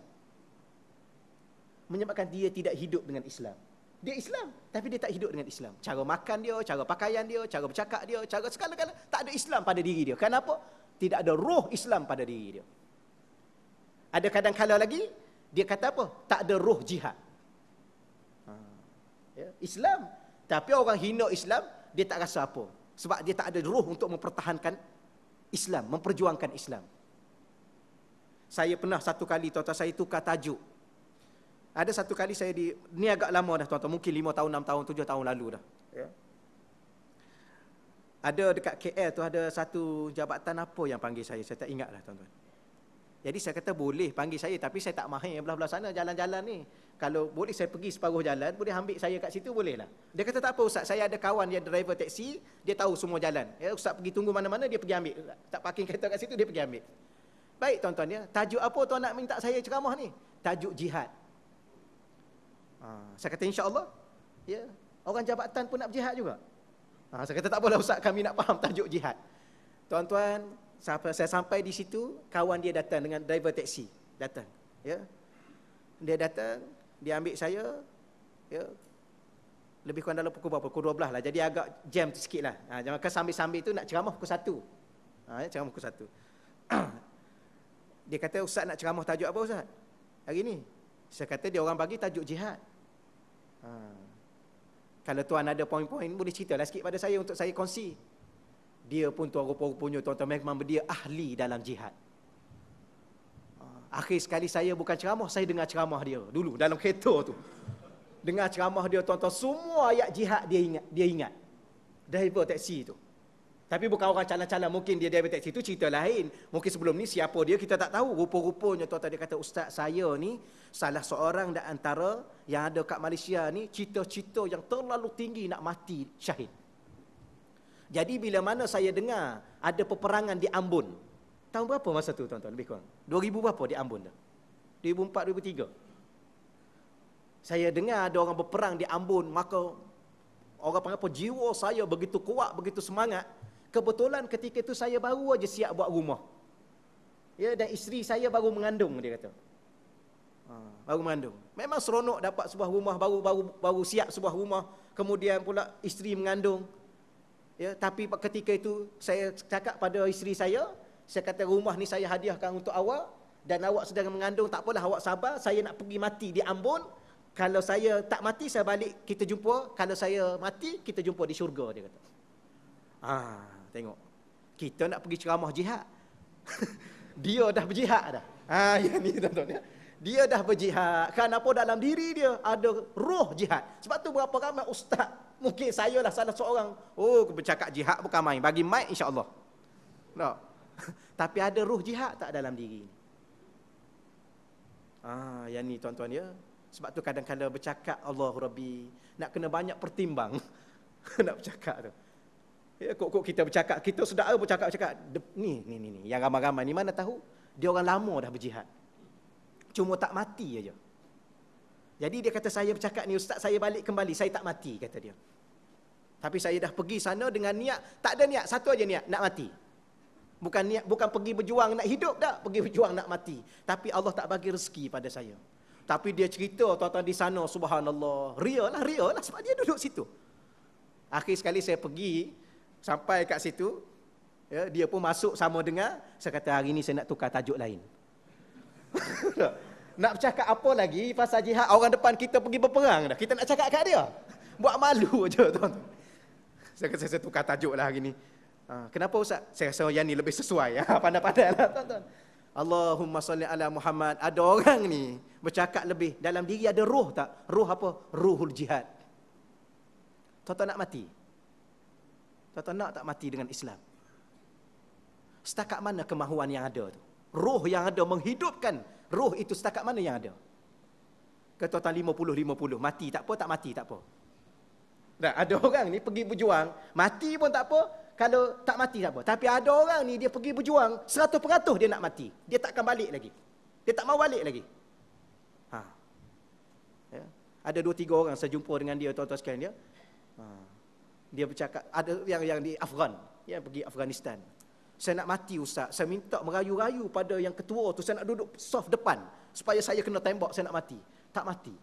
Speaker 1: Menyebabkan dia tidak hidup dengan Islam dia Islam tapi dia tak hidup dengan Islam. Cara makan dia, cara pakaian dia, cara bercakap dia, cara segala-galanya tak ada Islam pada diri dia. Kenapa? Tidak ada roh Islam pada diri dia. Ada kadang kala lagi dia kata apa? Tak ada roh jihad. Ha, ya, Islam. Tapi orang hina Islam, dia tak rasa apa. Sebab dia tak ada roh untuk mempertahankan Islam, memperjuangkan Islam. Saya pernah satu kali tuan-tuan saya tukar tajuk ada satu kali saya di ni agak lama dah tuan-tuan, mungkin 5 tahun, 6 tahun, 7 tahun lalu dah. Ya. Ada dekat KL tu ada satu jabatan apa yang panggil saya, saya tak ingat lah tuan-tuan. Jadi saya kata boleh panggil saya tapi saya tak mahir yang belah-belah sana jalan-jalan ni. Kalau boleh saya pergi separuh jalan, boleh ambil saya kat situ boleh lah. Dia kata tak apa ustaz, saya ada kawan yang driver teksi, dia tahu semua jalan. Ya, ustaz pergi tunggu mana-mana dia pergi ambil. Tak parking kereta kat situ dia pergi ambil. Baik tuan-tuan ya, tajuk apa tuan nak minta saya ceramah ni? Tajuk jihad. Ha, saya kata insya-Allah. Ya. Orang jabatan pun nak jihad juga. Ha, saya kata tak apalah usah kami nak faham tajuk jihad. Tuan-tuan, sampai saya sampai di situ, kawan dia datang dengan driver teksi, datang. Ya. Dia datang, dia ambil saya. Ya. Lebih kurang dalam pukul berapa? Pukul 12 lah. Jadi agak jam sikit lah. Ha, jangan kan sambil-sambil tu nak ceramah pukul 1. Ha, ya, ceramah pukul 1. dia kata, Ustaz nak ceramah tajuk apa Ustaz? Hari ni. Saya kata dia orang bagi tajuk jihad. Ha. Kalau tuan ada poin-poin boleh ceritalah sikit pada saya untuk saya kongsi. Dia pun tuan rupa-rupanya tuan-tuan memang dia ahli dalam jihad. Ha. Akhir sekali saya bukan ceramah, saya dengar ceramah dia dulu dalam kereta tu. Dengar ceramah dia tuan-tuan semua ayat jihad dia ingat, dia ingat. Driver teksi tu. Tapi bukan orang calon-calon. Mungkin dia diabetes itu cerita lain. Mungkin sebelum ni siapa dia kita tak tahu. Rupa-rupanya tuan tadi kata ustaz saya ni salah seorang dan antara yang ada kat Malaysia ni cita-cita yang terlalu tinggi nak mati syahid. Jadi bila mana saya dengar ada peperangan di Ambon. Tahun berapa masa tu tuan-tuan lebih kurang? 2000 berapa di Ambon tu? 2004 2003. Saya dengar ada orang berperang di Ambon maka orang panggil apa jiwa saya begitu kuat begitu semangat Kebetulan ketika itu saya baru aja siap buat rumah. Ya, dan isteri saya baru mengandung dia kata. Ha, baru mengandung. Memang seronok dapat sebuah rumah baru baru baru siap sebuah rumah, kemudian pula isteri mengandung. Ya, tapi ketika itu saya cakap pada isteri saya, saya kata rumah ni saya hadiahkan untuk awak dan awak sedang mengandung tak apalah awak sabar, saya nak pergi mati di Ambon. Kalau saya tak mati saya balik kita jumpa, kalau saya mati kita jumpa di syurga dia kata. Ah, ha tengok. Kita nak pergi ceramah jihad. dia dah berjihad dah. Ha ya ni tuan-tuan ya. Dia dah berjihad. Kenapa dalam diri dia ada roh jihad? Sebab tu berapa ramai ustaz, mungkin saya lah salah seorang. Oh, aku bercakap jihad bukan main. Bagi mic insya-Allah. Tak. Tapi ada roh jihad tak dalam diri ni? Ah, yang ni tuan-tuan ya. Sebab tu kadang-kadang bercakap Allah Rabbi, nak kena banyak pertimbang nak bercakap tu. Ya, kok-kok kita bercakap, kita sedara bercakap-cakap. Ni, ni, ni, ni. Yang ramai-ramai ni mana tahu? Dia orang lama dah berjihad. Cuma tak mati aja. Jadi dia kata saya bercakap ni, ustaz saya balik kembali, saya tak mati kata dia. Tapi saya dah pergi sana dengan niat, tak ada niat, satu aja niat, nak mati. Bukan niat, bukan pergi berjuang nak hidup dah, pergi berjuang nak mati. Tapi Allah tak bagi rezeki pada saya. Tapi dia cerita tuan-tuan di sana, subhanallah, real lah, real lah sebab dia duduk situ. Akhir sekali saya pergi, Sampai kat situ, ya, dia pun masuk sama dengar. Saya kata, hari ni saya nak tukar tajuk lain. nak bercakap apa lagi pasal jihad orang depan kita pergi berperang dah. Kita nak cakap kat dia. Buat malu je tuan Saya kata, saya tukar tajuk lah hari ni. Ha, kenapa Ustaz? Saya rasa yang ni lebih sesuai. Ya. Pandai-pandai lah tuan-tuan. Allahumma salli ala Muhammad. Ada orang ni bercakap lebih. Dalam diri ada ruh tak? Ruh apa? Ruhul jihad. Tuan-tuan nak mati? Kata nak tak mati dengan Islam. Setakat mana kemahuan yang ada tu? Roh yang ada menghidupkan roh itu setakat mana yang ada? Kata tuan 50-50, mati tak apa, tak mati tak apa. Dah, ada orang ni pergi berjuang, mati pun tak apa, kalau tak mati tak apa. Tapi ada orang ni dia pergi berjuang, seratus peratus dia nak mati. Dia takkan balik lagi. Dia tak mau balik lagi. Ha. Ya. Ada dua tiga orang saya jumpa dengan dia tuan-tuan sekalian dia. Ya. Ha dia bercakap ada yang yang di Afghan ya pergi Afghanistan saya nak mati ustaz saya minta merayu-rayu pada yang ketua tu saya nak duduk soft depan supaya saya kena tembak saya nak mati tak mati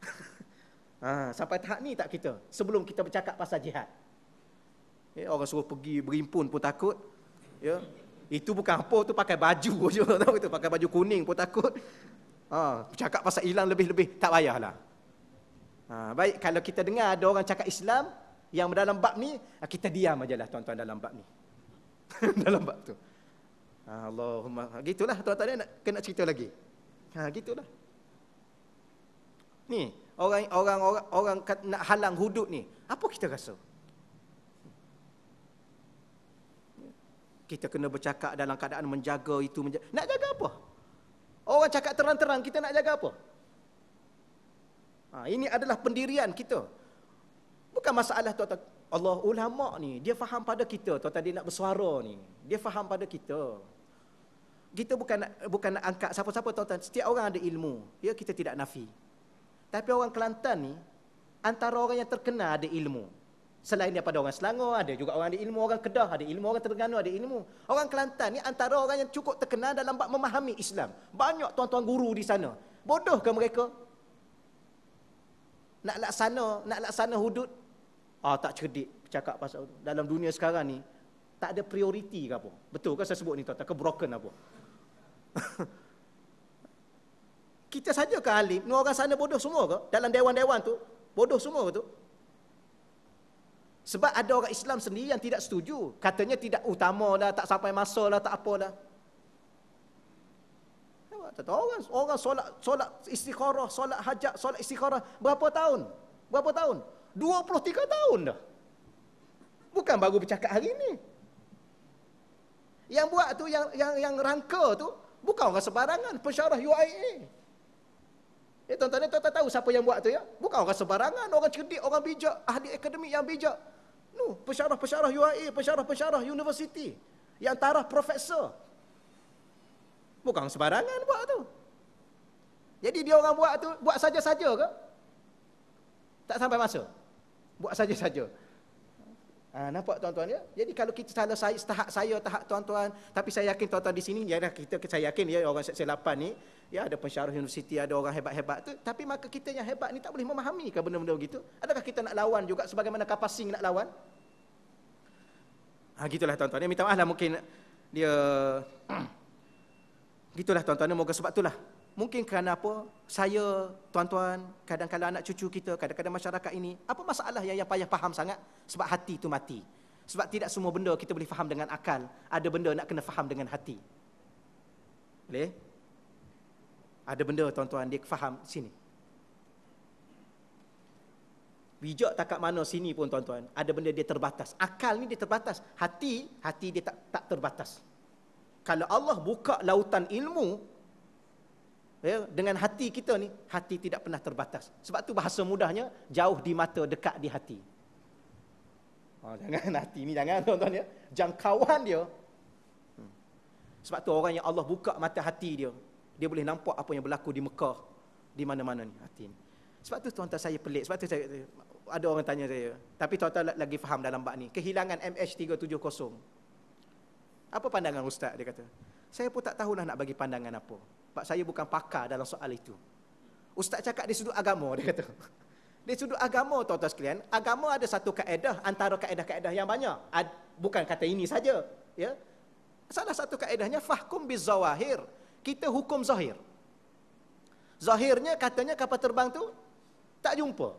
Speaker 1: ha, sampai tahap ni tak kita sebelum kita bercakap pasal jihad ya, orang suruh pergi berimpun pun takut ya itu bukan apa tu pakai baju je tahu itu pakai baju kuning pun takut ha bercakap pasal hilang lebih-lebih tak payahlah ha baik kalau kita dengar ada orang cakap Islam yang dalam bab ni ah, kita diam ajalah tuan-tuan dalam bab ni. dalam bab tu. Ah, Allahumma ah, gitulah tuan-tuan nak kena cerita lagi. Ha gitulah. Ni orang orang orang orang nak halang hudud ni. Apa kita rasa? Kita kena bercakap dalam keadaan menjaga itu. Menjaga. Nak jaga apa? Orang cakap terang-terang kita nak jaga apa? Ha, ini adalah pendirian kita. Bukan masalah tuan-tuan. Allah ulama ni, dia faham pada kita. Tuan-tuan dia nak bersuara ni. Dia faham pada kita. Kita bukan nak, bukan nak angkat siapa-siapa tuan-tuan. Setiap orang ada ilmu. Ya, kita tidak nafi. Tapi orang Kelantan ni, antara orang yang terkenal ada ilmu. Selain daripada orang Selangor, ada juga orang ada ilmu. Orang Kedah ada ilmu. Orang Terengganu ada ilmu. Orang Kelantan ni antara orang yang cukup terkenal dalam bab memahami Islam. Banyak tuan-tuan guru di sana. Bodoh ke mereka? Nak laksana, nak laksana hudud, ah tak cerdik cakap pasal tu. Dalam dunia sekarang ni tak ada prioriti ke apa? Betul ke saya sebut ni tuan tak Kebroken apa? kita saja ke alim, ni orang sana bodoh semua ke? Dalam dewan-dewan tu, bodoh semua ke tu? Sebab ada orang Islam sendiri yang tidak setuju. Katanya tidak utama lah, tak sampai masa lah, tak apa lah Tentang orang, orang solat, solat istikharah, solat hajat, solat istikharah, berapa tahun? Berapa tahun? 23 tahun dah. Bukan baru bercakap hari ni. Yang buat tu, yang yang yang rangka tu, bukan orang sebarangan, pensyarah UIA. Ya, eh, tuan-tuan, eh, tuan tahu siapa yang buat tu ya? Bukan orang sebarangan, orang cerdik, orang bijak, ahli akademik yang bijak. Nu, pensyarah-pensyarah UIA, pensyarah-pensyarah universiti. Yang taraf profesor. Bukan sebarangan buat tu. Jadi dia orang buat tu, buat saja-saja ke? Tak sampai masa. Buat saja-saja. Ha, nampak tuan-tuan ya? Jadi kalau kita salah saya, setahap saya, tahap tuan-tuan, tapi saya yakin tuan-tuan di sini, ya, kita, saya yakin ya orang seksi 8 ni, ya ada pensyarah universiti, ada orang hebat-hebat tu, tapi maka kita yang hebat ni tak boleh memahami ke benda-benda begitu. Adakah kita nak lawan juga sebagaimana kapal sing nak lawan? Ha, gitulah tuan-tuan. Ya, minta maaf lah mungkin dia... gitulah tuan-tuan. Ya, moga sebab itulah Mungkin kerana apa? Saya, tuan-tuan, kadang-kadang anak cucu kita, kadang-kadang masyarakat ini, apa masalah yang yang payah faham sangat? Sebab hati itu mati. Sebab tidak semua benda kita boleh faham dengan akal. Ada benda nak kena faham dengan hati. Boleh? Ada benda tuan-tuan dia faham sini. Bijak tak kat mana sini pun tuan-tuan. Ada benda dia terbatas. Akal ni dia terbatas. Hati, hati dia tak tak terbatas. Kalau Allah buka lautan ilmu, ya, dengan hati kita ni hati tidak pernah terbatas sebab tu bahasa mudahnya jauh di mata dekat di hati oh, jangan hati ni jangan tuan-tuan ya jangkauan dia hmm. sebab tu orang yang Allah buka mata hati dia dia boleh nampak apa yang berlaku di Mekah di mana-mana ni hati ni sebab tu tuan-tuan saya pelik sebab tu saya ada orang tanya saya tapi tuan-tuan lagi faham dalam bab ni kehilangan MH370 apa pandangan ustaz dia kata saya pun tak tahulah nak bagi pandangan apa sebab saya bukan pakar dalam soal itu. Ustaz cakap di sudut agama, dia kata. Di sudut agama, tuan-tuan sekalian, agama ada satu kaedah antara kaedah-kaedah yang banyak. Ad, bukan kata ini saja. Ya? Salah satu kaedahnya, fahkum bizawahir. Kita hukum zahir. Zahirnya katanya kapal terbang tu tak jumpa.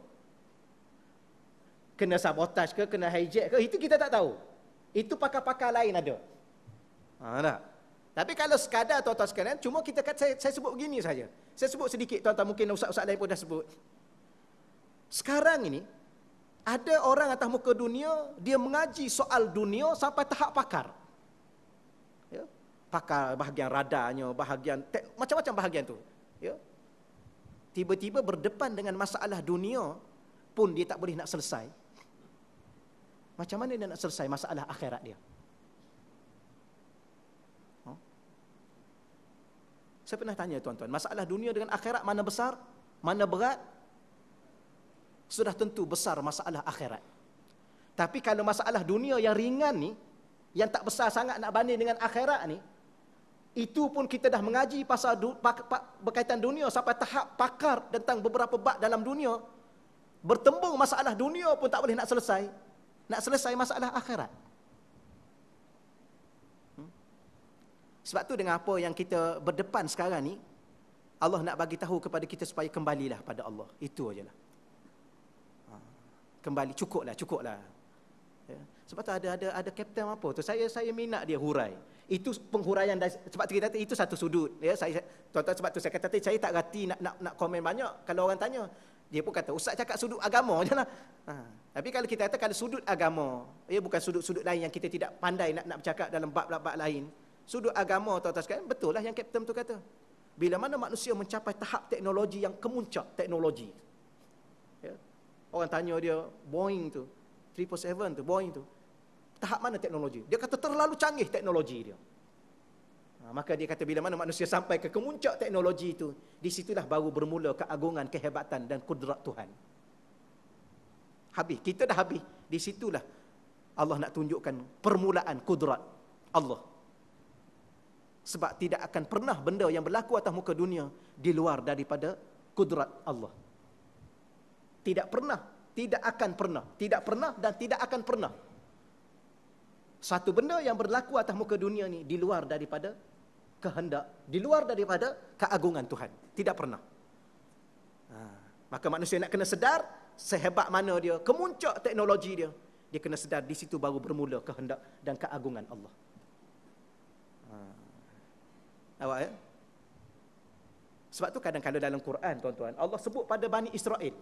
Speaker 1: Kena sabotaj ke, kena hijack ke, itu kita tak tahu. Itu pakar-pakar lain ada. Ha, tak? Tapi kalau sekadar tuan-tuan sekalian, cuma kita kata, saya, saya sebut begini saja. Saya sebut sedikit tuan-tuan, mungkin usah-usah lain pun dah sebut. Sekarang ini, ada orang atas muka dunia, dia mengaji soal dunia sampai tahap pakar. Ya? Pakar bahagian radarnya, bahagian te- macam-macam bahagian tu. Ya? Tiba-tiba berdepan dengan masalah dunia pun dia tak boleh nak selesai. Macam mana dia nak selesai masalah akhirat dia? Saya pernah tanya tuan-tuan, masalah dunia dengan akhirat mana besar? Mana berat? Sudah tentu besar masalah akhirat. Tapi kalau masalah dunia yang ringan ni, yang tak besar sangat nak banding dengan akhirat ni, itu pun kita dah mengaji pasal du, pa, pa, berkaitan dunia sampai tahap pakar tentang beberapa bab dalam dunia. Bertembung masalah dunia pun tak boleh nak selesai. Nak selesai masalah akhirat. Sebab tu dengan apa yang kita berdepan sekarang ni, Allah nak bagi tahu kepada kita supaya kembalilah pada Allah. Itu ajalah. Ha. Kembali cukuplah, cukuplah. Ya. Sebab tu ada ada ada kapten apa tu? Saya saya minat dia hurai. Itu penghuraian dari, sebab kita kata itu satu sudut. Ya, saya tuan-tuan sebab tu saya kata saya tak reti nak nak nak komen banyak kalau orang tanya. Dia pun kata, ustaz cakap sudut agama je lah. Ha. Tapi kalau kita kata kalau sudut agama, ia ya, bukan sudut-sudut lain yang kita tidak pandai nak nak bercakap dalam bab-bab lain sudut agama tuan-tuan sekalian betul lah yang kapten tu kata bila mana manusia mencapai tahap teknologi yang kemuncak teknologi ya? orang tanya dia Boeing tu 777 tu Boeing tu tahap mana teknologi dia kata terlalu canggih teknologi dia ha, maka dia kata bila mana manusia sampai ke kemuncak teknologi itu disitulah situlah baru bermula keagungan kehebatan dan kudrat Tuhan habis kita dah habis disitulah Allah nak tunjukkan permulaan kudrat Allah sebab tidak akan pernah benda yang berlaku atas muka dunia di luar daripada kudrat Allah. Tidak pernah, tidak akan pernah, tidak pernah dan tidak akan pernah. Satu benda yang berlaku atas muka dunia ni di luar daripada kehendak, di luar daripada keagungan Tuhan. Tidak pernah. Ha. Maka manusia nak kena sedar sehebat mana dia, kemuncak teknologi dia. Dia kena sedar di situ baru bermula kehendak dan keagungan Allah. Nampak ya? Sebab tu kadang-kadang dalam Quran tuan-tuan, Allah sebut pada Bani Israel.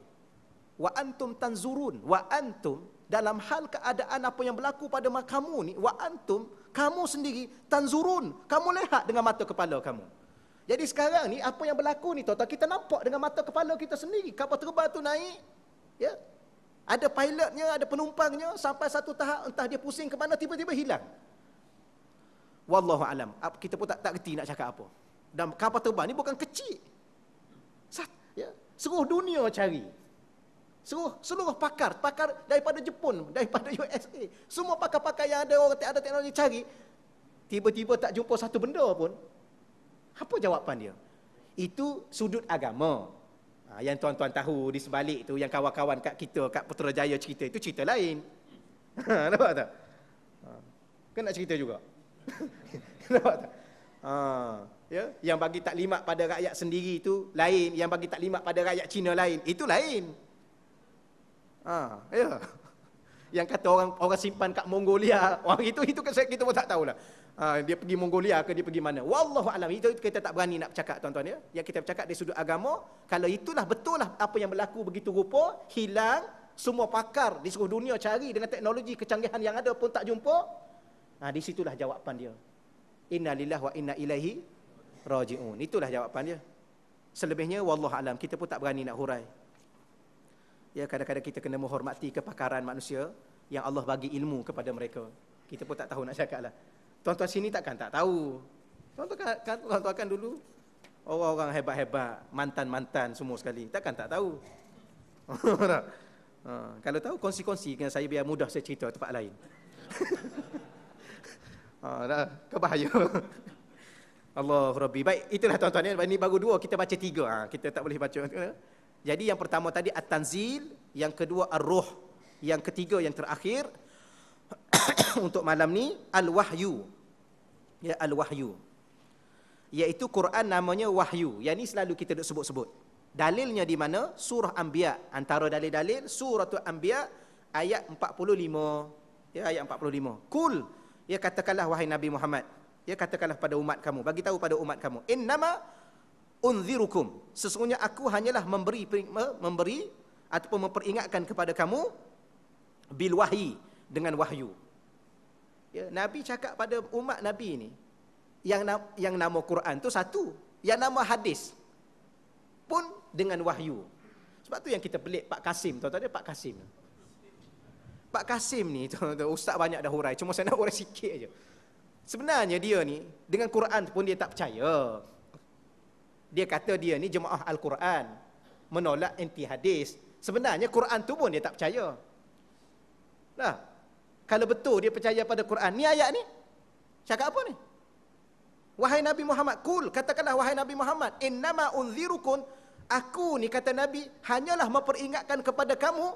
Speaker 1: Wa antum tanzurun, wa antum dalam hal keadaan apa yang berlaku pada kamu ni, wa antum kamu sendiri tanzurun, kamu lihat dengan mata kepala kamu. Jadi sekarang ni apa yang berlaku ni tuan-tuan, kita nampak dengan mata kepala kita sendiri. Kapal terbang tu naik, ya. Ada pilotnya, ada penumpangnya sampai satu tahap entah dia pusing ke mana tiba-tiba hilang. Wallahu alam. Kita pun tak tak reti nak cakap apa. Dan kapal terbang ni bukan kecil. Sat, ya. Seluruh dunia cari. Seluruh seluruh pakar, pakar daripada Jepun, daripada USA, semua pakar-pakar yang ada orang ada teknologi cari. Tiba-tiba tak jumpa satu benda pun. Apa jawapan dia? Itu sudut agama. Ha, yang tuan-tuan tahu di sebalik tu yang kawan-kawan kat kita kat Putrajaya cerita itu cerita lain. Ha, nampak tak? Ha. Kena cerita juga. Nampak tak? Ha. Ya? Yang bagi taklimat pada rakyat sendiri itu lain. Yang bagi taklimat pada rakyat Cina lain. Itu lain. Ha. Ya. Yang kata orang orang simpan kat Mongolia. Orang itu, itu kita, kan kita pun tak tahulah. Ha, dia pergi Mongolia ke dia pergi mana. Wallahu alam. Itu, kita tak berani nak cakap tuan-tuan ya. Yang kita bercakap dari sudut agama, kalau itulah betul lah apa yang berlaku begitu rupa, hilang semua pakar di seluruh dunia cari dengan teknologi kecanggihan yang ada pun tak jumpa, Nah, di situlah jawapan dia. Inna lillahi wa inna ilaihi rajiun. Itulah jawapan dia. Selebihnya wallahu alam, kita pun tak berani nak hurai. Ya, kadang-kadang kita kena menghormati kepakaran manusia yang Allah bagi ilmu kepada mereka. Kita pun tak tahu nak cakap lah. Tuan-tuan sini takkan tak tahu. Tuan-tuan kan, kan tuan-tuan kan dulu orang-orang hebat-hebat, mantan-mantan semua sekali. Takkan tak tahu. Ha, kalau tahu, kongsi-kongsi dengan saya biar mudah saya cerita tempat lain. Ha, dah kebahaya. Allah Rabbi. Baik, itulah tuan-tuan. Ya. Ini baru dua, kita baca tiga. Ha, kita tak boleh baca. Jadi yang pertama tadi At-Tanzil. Yang kedua Ar-Ruh. Yang ketiga yang terakhir. untuk malam ni Al-Wahyu. Ya Al-Wahyu. Yaitu Quran namanya Wahyu. Yang ni selalu kita duk sebut-sebut. Dalilnya di mana? Surah Ambiya. Antara dalil-dalil, Surah Ambiya ayat 45. Ya ayat 45. Kul. Cool ya katakanlah wahai Nabi Muhammad, ya katakanlah pada umat kamu, bagi tahu pada umat kamu, innama unzirukum. Sesungguhnya aku hanyalah memberi memberi ataupun memperingatkan kepada kamu bil wahyi dengan wahyu. Ya, Nabi cakap pada umat Nabi ini yang yang nama Quran tu satu, yang nama hadis pun dengan wahyu. Sebab tu yang kita pelik Pak Kasim, tuan-tuan dia Pak Kasim. Pak Kasim ni, ustaz banyak dah hurai, cuma saya nak hurai sikit aja. Sebenarnya dia ni, dengan Quran pun dia tak percaya. Dia kata dia ni jemaah Al-Quran. Menolak anti hadis. Sebenarnya Quran tu pun dia tak percaya. Nah, kalau betul dia percaya pada Quran, ni ayat ni, cakap apa ni? Wahai Nabi Muhammad, kul, katakanlah wahai Nabi Muhammad, innama unzirukun, aku ni kata Nabi, hanyalah memperingatkan kepada kamu,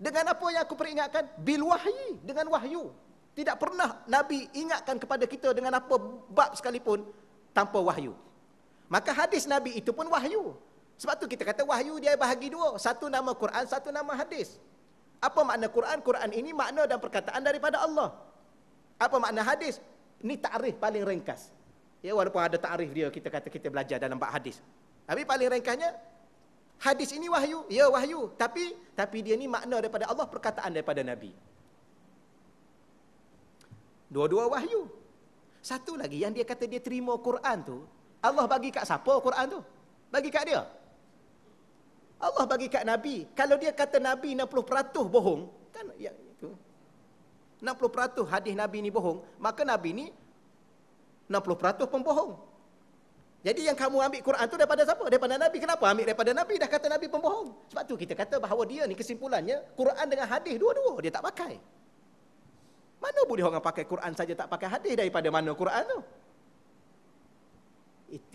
Speaker 1: dengan apa yang aku peringatkan? Bil wahyi, dengan wahyu. Tidak pernah Nabi ingatkan kepada kita dengan apa bab sekalipun tanpa wahyu. Maka hadis Nabi itu pun wahyu. Sebab tu kita kata wahyu dia bahagi dua. Satu nama Quran, satu nama hadis. Apa makna Quran? Quran ini makna dan perkataan daripada Allah. Apa makna hadis? Ini ta'rif paling ringkas. Ya, walaupun ada ta'rif dia, kita kata kita belajar dalam bab hadis. Tapi paling ringkasnya, Hadis ini wahyu. Ya wahyu. Tapi tapi dia ni makna daripada Allah perkataan daripada Nabi. Dua-dua wahyu. Satu lagi yang dia kata dia terima Quran tu. Allah bagi kat siapa Quran tu? Bagi kat dia. Allah bagi kat Nabi. Kalau dia kata Nabi 60% bohong. Kan ya, itu. 60% hadis Nabi ni bohong. Maka Nabi ni 60% pembohong. Jadi yang kamu ambil Quran tu daripada siapa? Daripada Nabi. Kenapa ambil daripada Nabi? Dah kata Nabi pembohong. Sebab tu kita kata bahawa dia ni kesimpulannya Quran dengan hadis dua-dua dia tak pakai. Mana boleh orang pakai Quran saja tak pakai hadis daripada mana Quran tu?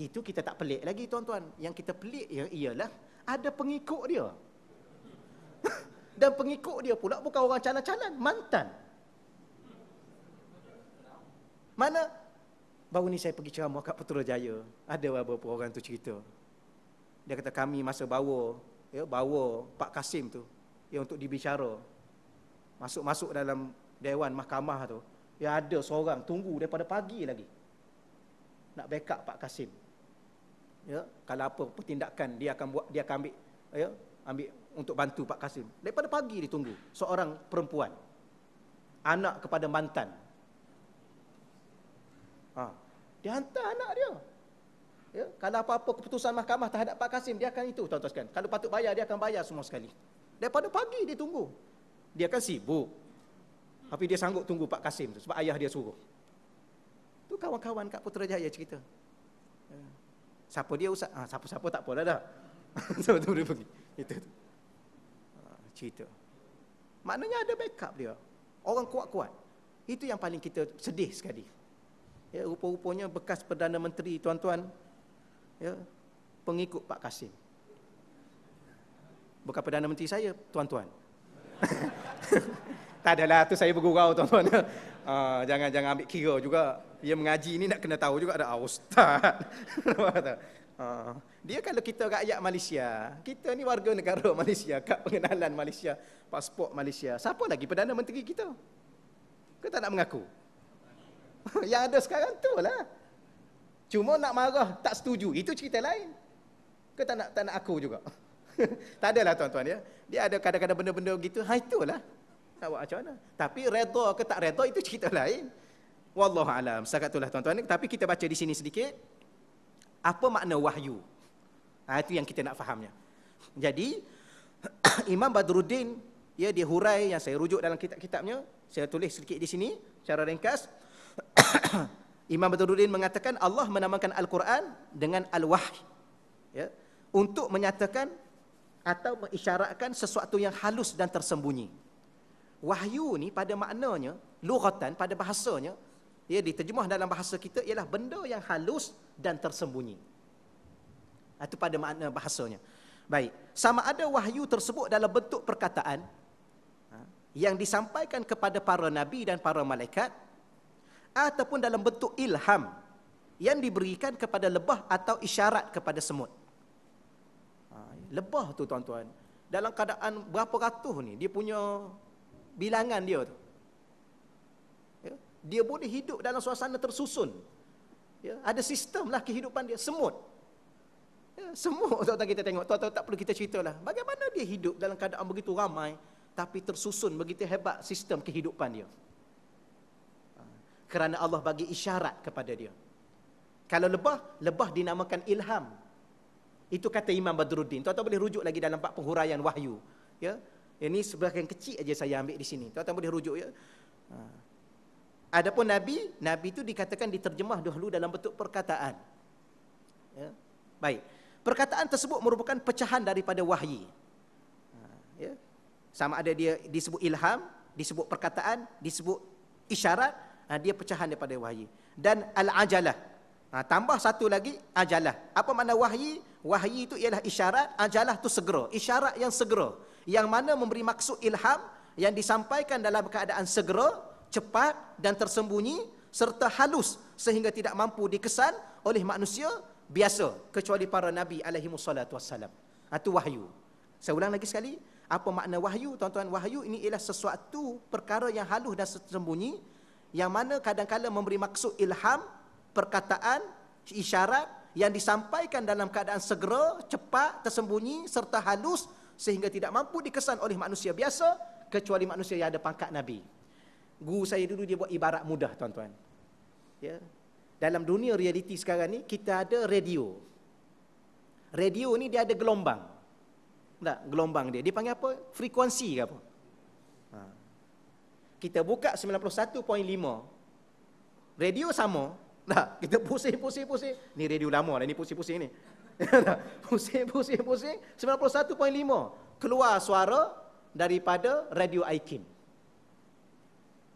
Speaker 1: Itu kita tak pelik lagi tuan-tuan. Yang kita pelik ya- ialah ada pengikut dia. Dan pengikut dia pula bukan orang calan-calan, mantan. Mana Baru ni saya pergi ceramah kat Jaya Ada beberapa orang tu cerita. Dia kata kami masa bawa, ya, bawa Pak Kasim tu ya, untuk dibicara. Masuk-masuk dalam Dewan Mahkamah tu. Ya ada seorang tunggu daripada pagi lagi. Nak backup Pak Kasim. Ya, kalau apa pertindakan dia akan buat, dia akan ambil, ya, ambil untuk bantu Pak Kasim. Daripada pagi ditunggu seorang perempuan. Anak kepada mantan. Ha. Dia hantar anak dia. Ya? Kalau apa-apa keputusan mahkamah terhadap Pak Kasim, dia akan itu tuan-tuan Kalau patut bayar, dia akan bayar semua sekali. Daripada pagi dia tunggu. Dia akan sibuk. Tapi dia sanggup tunggu Pak Kasim tu, sebab ayah dia suruh. Tu kawan-kawan kat Putrajaya cerita. Ya. Siapa dia usah? Ha, siapa-siapa tak apalah dah. Sama tu boleh pergi. Itu tu. Ha, cerita. Maknanya ada backup dia. Orang kuat-kuat. Itu yang paling kita sedih sekali ya, rupa-rupanya bekas Perdana Menteri tuan-tuan ya, pengikut Pak Kasim bukan Perdana Menteri saya tuan-tuan tak adalah tu saya bergurau tuan-tuan ah, jangan jangan ambil kira juga dia mengaji ini nak kena tahu juga ada ah, ustaz ah, dia kalau kita rakyat Malaysia kita ni warga negara Malaysia kad pengenalan Malaysia pasport Malaysia siapa lagi Perdana Menteri kita kita tak nak mengaku yang ada sekarang tu lah. Cuma nak marah, tak setuju. Itu cerita lain. Ke tak nak, tak nak aku juga? tak adalah tuan-tuan ya. Dia ada kadang-kadang benda-benda begitu. Ha itulah. Nak buat macam mana? Tapi redha ke tak redha itu cerita lain. Wallahu alam. Sekat itulah tuan-tuan. Tapi kita baca di sini sedikit. Apa makna wahyu? Ha, itu yang kita nak fahamnya. Jadi, Imam Badruddin, ya, dia hurai yang saya rujuk dalam kitab-kitabnya. Saya tulis sedikit di sini, cara ringkas. Imam Badruddin mengatakan Allah menamakan Al-Quran dengan Al-Wahy. Ya, untuk menyatakan atau mengisyaratkan sesuatu yang halus dan tersembunyi. Wahyu ni pada maknanya, lughatan pada bahasanya, ia diterjemah dalam bahasa kita ialah benda yang halus dan tersembunyi. Itu pada makna bahasanya. Baik, sama ada wahyu tersebut dalam bentuk perkataan ha, yang disampaikan kepada para nabi dan para malaikat ataupun dalam bentuk ilham yang diberikan kepada lebah atau isyarat kepada semut. Ha, lebah tu tuan-tuan, dalam keadaan berapa ratus ni, dia punya bilangan dia tu. Ya, dia boleh hidup dalam suasana tersusun. Ya, ada sistem lah kehidupan dia, semut. Ya, semut tuan-tuan kita tengok, tuan-tuan tak perlu kita ceritalah. Bagaimana dia hidup dalam keadaan begitu ramai, tapi tersusun begitu hebat sistem kehidupan Dia kerana Allah bagi isyarat kepada dia. Kalau lebah, lebah dinamakan ilham. Itu kata Imam Badruddin. Tuan-tuan boleh rujuk lagi dalam bab penghuraian wahyu. Ya? Ini sebahagian kecil aja saya ambil di sini. Tuan-tuan boleh rujuk. Ya? Ha. Adapun Nabi, Nabi itu dikatakan diterjemah dahulu dalam bentuk perkataan. Ya? Baik. Perkataan tersebut merupakan pecahan daripada wahyu. Ha, ya? Sama ada dia disebut ilham, disebut perkataan, disebut isyarat Ah, dia pecahan daripada wahyi dan al-ajalah ha, tambah satu lagi ajalah apa makna wahyi wahyi itu ialah isyarat ajalah tu segera isyarat yang segera yang mana memberi maksud ilham yang disampaikan dalam keadaan segera cepat dan tersembunyi serta halus sehingga tidak mampu dikesan oleh manusia biasa kecuali para nabi alaihi musallatu wassalam atau ah, wahyu saya ulang lagi sekali apa makna wahyu tuan-tuan wahyu ini ialah sesuatu perkara yang halus dan tersembunyi yang mana kadang-kadang memberi maksud ilham, perkataan, isyarat yang disampaikan dalam keadaan segera, cepat, tersembunyi serta halus sehingga tidak mampu dikesan oleh manusia biasa kecuali manusia yang ada pangkat nabi. Guru saya dulu dia buat ibarat mudah tuan-tuan. Ya. Dalam dunia realiti sekarang ni kita ada radio. Radio ni dia ada gelombang. Tak, gelombang dia. Dia panggil apa? Frekuensi ke apa? kita buka 91.5 radio sama tak kita pusing pusing pusing ni radio lama lah. ni pusing pusing ni pusing pusing pusing 91.5 keluar suara daripada radio Aikin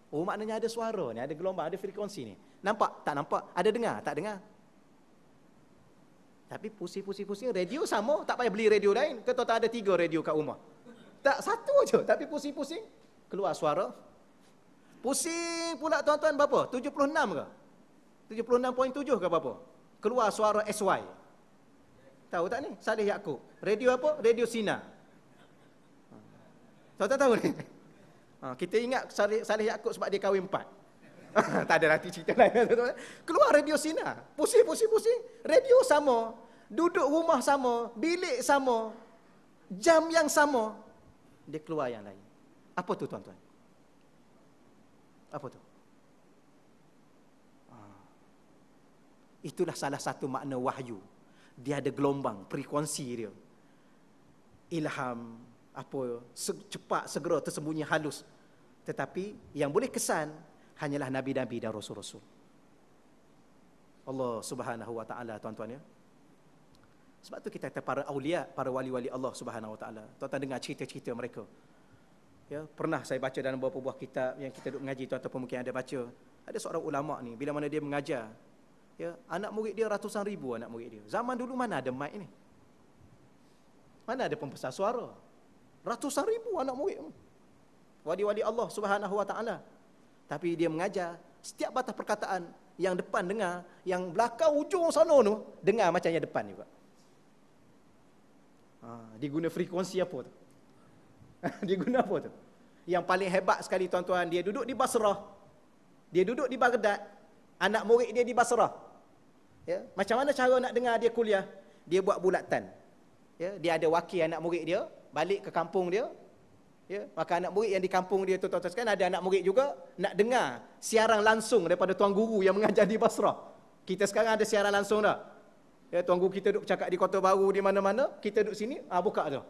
Speaker 1: oh maknanya ada suara ni ada gelombang ada frekuensi ni nampak tak nampak ada dengar tak dengar tapi pusing-pusing-pusing radio sama tak payah beli radio lain. Kau tak ada tiga radio kat rumah. Tak satu aja tapi pusing-pusing keluar suara Pusing pula tuan-tuan berapa? 76 ke? 76.7 ke berapa? Keluar suara SY. Tahu tak ni? Saleh Yaakob. Radio apa? Radio Sina. Tuan-tuan tahu ni? Ha, kita ingat Saleh Yaakob sebab dia kahwin empat. tak ada nanti lah cerita lain. Keluar radio Sina. Pusing, pusing, pusing. Radio sama. Duduk rumah sama. Bilik sama. Jam yang sama. Dia keluar yang lain. Apa tu tuan-tuan? Apa tu? Ah. Itulah salah satu makna wahyu. Dia ada gelombang, frekuensi dia. Ilham, apa cepat, segera, tersembunyi, halus. Tetapi yang boleh kesan hanyalah Nabi-Nabi dan Rasul-Rasul. Allah subhanahu wa ta'ala tuan-tuan ya. Sebab tu kita kata para awliya, para wali-wali Allah subhanahu wa ta'ala. Tuan-tuan dengar cerita-cerita mereka ya pernah saya baca dalam beberapa buah kitab yang kita duk mengaji tuan atau pun mungkin ada baca ada seorang ulama ni bila mana dia mengajar ya anak murid dia ratusan ribu anak murid dia zaman dulu mana ada mic ni mana ada pembesar suara ratusan ribu anak murid wali-wali Allah Subhanahu wa taala tapi dia mengajar setiap batas perkataan yang depan dengar yang belakang ujung sana tu dengar macamnya depan juga ha, dia guna frekuensi apa tu dia guna apa tu? Yang paling hebat sekali tuan-tuan, dia duduk di Basrah. Dia duduk di Baghdad. Anak murid dia di Basrah. Ya? Macam mana cara nak dengar dia kuliah? Dia buat bulatan. Ya? Dia ada wakil anak murid dia, balik ke kampung dia. Ya? Maka anak murid yang di kampung dia tu, tuan-tuan sekalian, ada anak murid juga nak dengar siaran langsung daripada tuan guru yang mengajar di Basrah. Kita sekarang ada siaran langsung dah. Ya, tuan guru kita duduk cakap di kota baru, di mana-mana. Kita duduk sini, ha, buka tu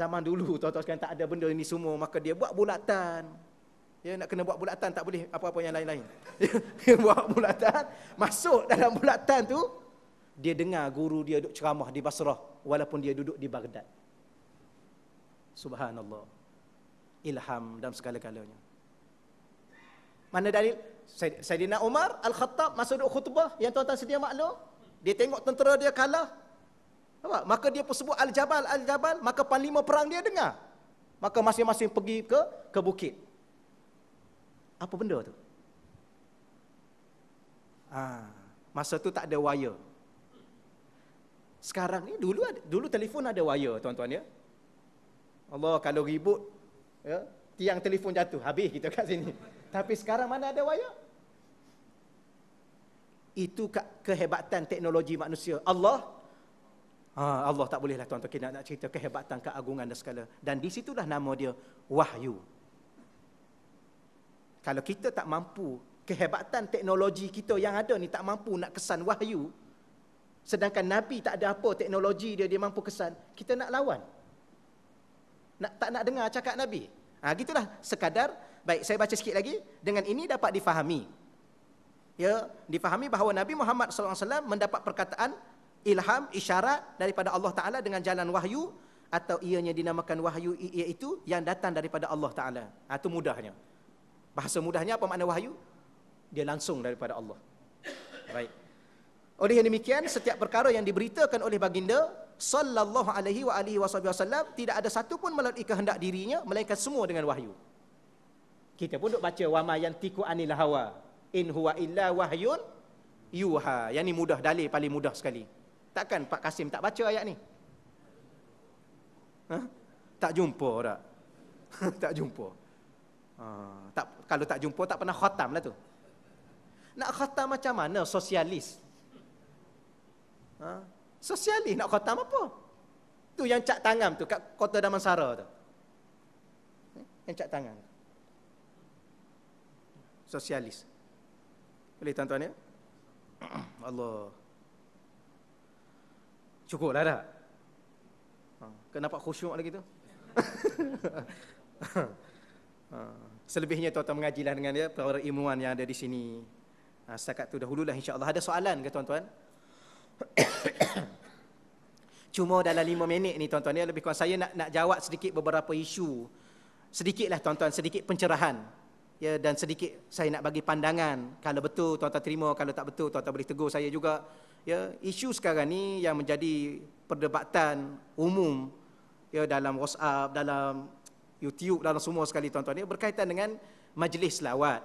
Speaker 1: zaman dulu tuan-tuan sekalian tak ada benda ini semua maka dia buat bulatan dia nak kena buat bulatan tak boleh apa-apa yang lain-lain dia buat bulatan masuk dalam bulatan tu dia dengar guru dia duduk ceramah di Basrah walaupun dia duduk di Baghdad subhanallah ilham dalam segala-galanya mana dari Sayyidina Umar Al-Khattab masuk duduk khutbah yang tuan-tuan sedia maklum dia tengok tentera dia kalah Nampak? Maka dia pun sebut Al-Jabal, Al-Jabal, maka panglima perang dia dengar. Maka masing-masing pergi ke ke bukit. Apa benda tu? Ha, masa tu tak ada wire. Sekarang ni dulu ada, dulu telefon ada wire tuan-tuan ya. Allah kalau ribut ya, tiang telefon jatuh habis kita kat sini. Tapi sekarang mana ada wire? Itu kehebatan teknologi manusia. Allah Ah, Allah tak bolehlah tuan-tuan kita nak, nak cerita kehebatan, keagungan dan segala. Dan di situlah nama dia Wahyu. Kalau kita tak mampu kehebatan teknologi kita yang ada ni tak mampu nak kesan wahyu sedangkan nabi tak ada apa teknologi dia dia mampu kesan kita nak lawan nak tak nak dengar cakap nabi ah ha, gitulah sekadar baik saya baca sikit lagi dengan ini dapat difahami ya difahami bahawa nabi Muhammad SAW mendapat perkataan ilham isyarat daripada Allah taala dengan jalan wahyu atau ianya dinamakan wahyu iaitu yang datang daripada Allah taala ha itu mudahnya bahasa mudahnya apa makna wahyu dia langsung daripada Allah baik oleh yang demikian setiap perkara yang diberitakan oleh baginda sallallahu alaihi wa alihi wasallam tidak ada satu pun melalui kehendak dirinya melainkan semua dengan wahyu kita pun duk baca wama yantiku anil hawa in huwa illa wahyun yuha yang ini mudah dalil paling mudah sekali Takkan Pak Kasim tak baca ayat ni? Ha? Tak jumpa tak? tak jumpa. Ha, tak, kalau tak jumpa tak pernah khatam lah tu. Nak khatam macam mana sosialis? Ha? Sosialis nak khatam apa? Tu yang cak tangan tu kat kota Damansara tu. Eh, yang cak tangan. Sosialis. Boleh tuan-tuan ya? Allah. Cukup lah dah. Ha. Kena dapat khusyuk lagi tu. Ha, selebihnya tuan-tuan mengajilah dengan dia, para ilmuwan yang ada di sini. Ha. setakat tu dahululah insyaAllah. Ada soalan ke tuan-tuan? Cuma dalam lima minit ni tuan-tuan ni, lebih kurang saya nak, nak jawab sedikit beberapa isu. Sedikitlah tuan-tuan, sedikit pencerahan. Ya, dan sedikit saya nak bagi pandangan. Kalau betul tuan-tuan terima, kalau tak betul tuan-tuan boleh tegur saya juga ya isu sekarang ni yang menjadi perdebatan umum ya dalam WhatsApp dalam YouTube dalam semua sekali tuan-tuan ya, berkaitan dengan majlis selawat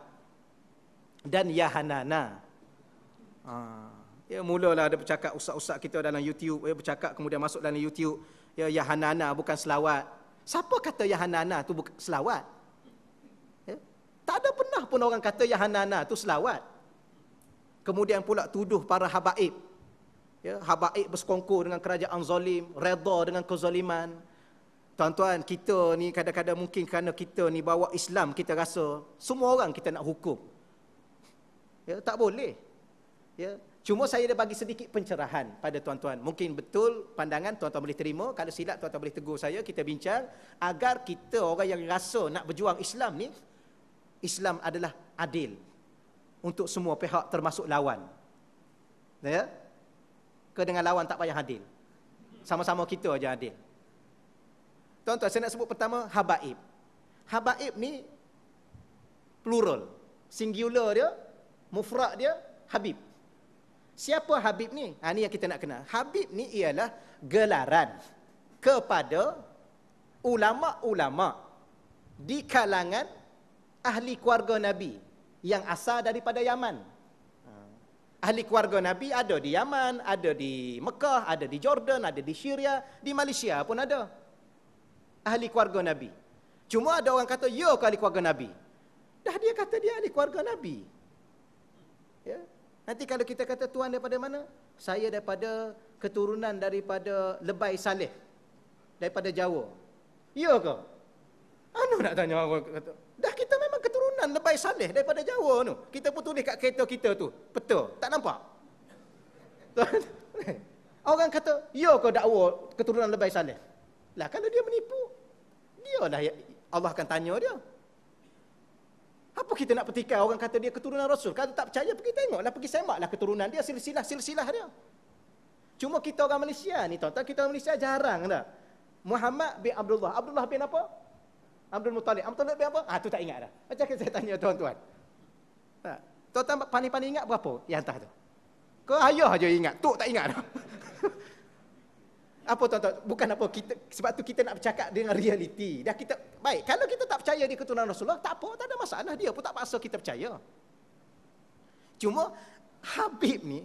Speaker 1: dan yahanana ha, ya mulalah ada bercakap usak-usak kita dalam YouTube ya bercakap kemudian masuk dalam YouTube ya yahanana bukan selawat siapa kata yahanana tu bukan selawat ya tak ada pernah pun orang kata yahanana tu selawat kemudian pula tuduh para habaib ya, habaib bersekongkol dengan kerajaan zalim, reda dengan kezaliman. Tuan-tuan, kita ni kadang-kadang mungkin kerana kita ni bawa Islam, kita rasa semua orang kita nak hukum. Ya, tak boleh. Ya, cuma saya dah bagi sedikit pencerahan pada tuan-tuan. Mungkin betul pandangan tuan-tuan boleh terima. Kalau silap tuan-tuan boleh tegur saya, kita bincang. Agar kita orang yang rasa nak berjuang Islam ni, Islam adalah adil untuk semua pihak termasuk lawan. Ya? ke dengan lawan tak payah adil. Sama-sama kita aja adil. Tonton saya nak sebut pertama habaib. Habaib ni plural. Singular dia, mufrad dia, habib. Siapa habib ni? Ha, ni yang kita nak kenal. Habib ni ialah gelaran kepada ulama-ulama di kalangan ahli keluarga Nabi yang asal daripada Yaman ahli keluarga Nabi ada di Yaman, ada di Mekah, ada di Jordan, ada di Syria, di Malaysia pun ada. Ahli keluarga Nabi. Cuma ada orang kata, ya ke ahli keluarga Nabi? Dah dia kata dia ahli keluarga Nabi. Ya? Nanti kalau kita kata, Tuhan daripada mana? Saya daripada keturunan daripada Lebai Saleh. Daripada Jawa. Ya ke? Anu nak tanya orang kata, kan lebih saleh daripada Jawa tu. Kita pun tulis kat kereta kita tu. betul tak nampak. Orang kata, "Ya kau dakwa keturunan lebih saleh." Lah kalau dia menipu, dialah ya- Allah akan tanya dia. Apa kita nak petikai orang kata dia keturunan Rasul? Kalau tak percaya pergi tengoklah, pergi Semak lah keturunan dia silsilah silsilah dia. Cuma kita orang Malaysia ni, tuan-tuan kita orang Malaysia jarang lah Muhammad bin Abdullah. Abdullah bin apa? Abdul Muttalib. Abdul Muttalib apa? Ah tu tak ingat dah. Macam saya tanya tuan-tuan. Tak. Ha. Tuan-tuan pandai-pandai ingat berapa yang hantar tu? Kau ayah je ingat, tok tak ingat dah. apa tuan-tuan? Bukan apa kita sebab tu kita nak bercakap dengan realiti. Dah kita baik, kalau kita tak percaya dia keturunan Rasulullah, tak apa, tak ada masalah dia pun tak paksa kita percaya. Cuma Habib ni,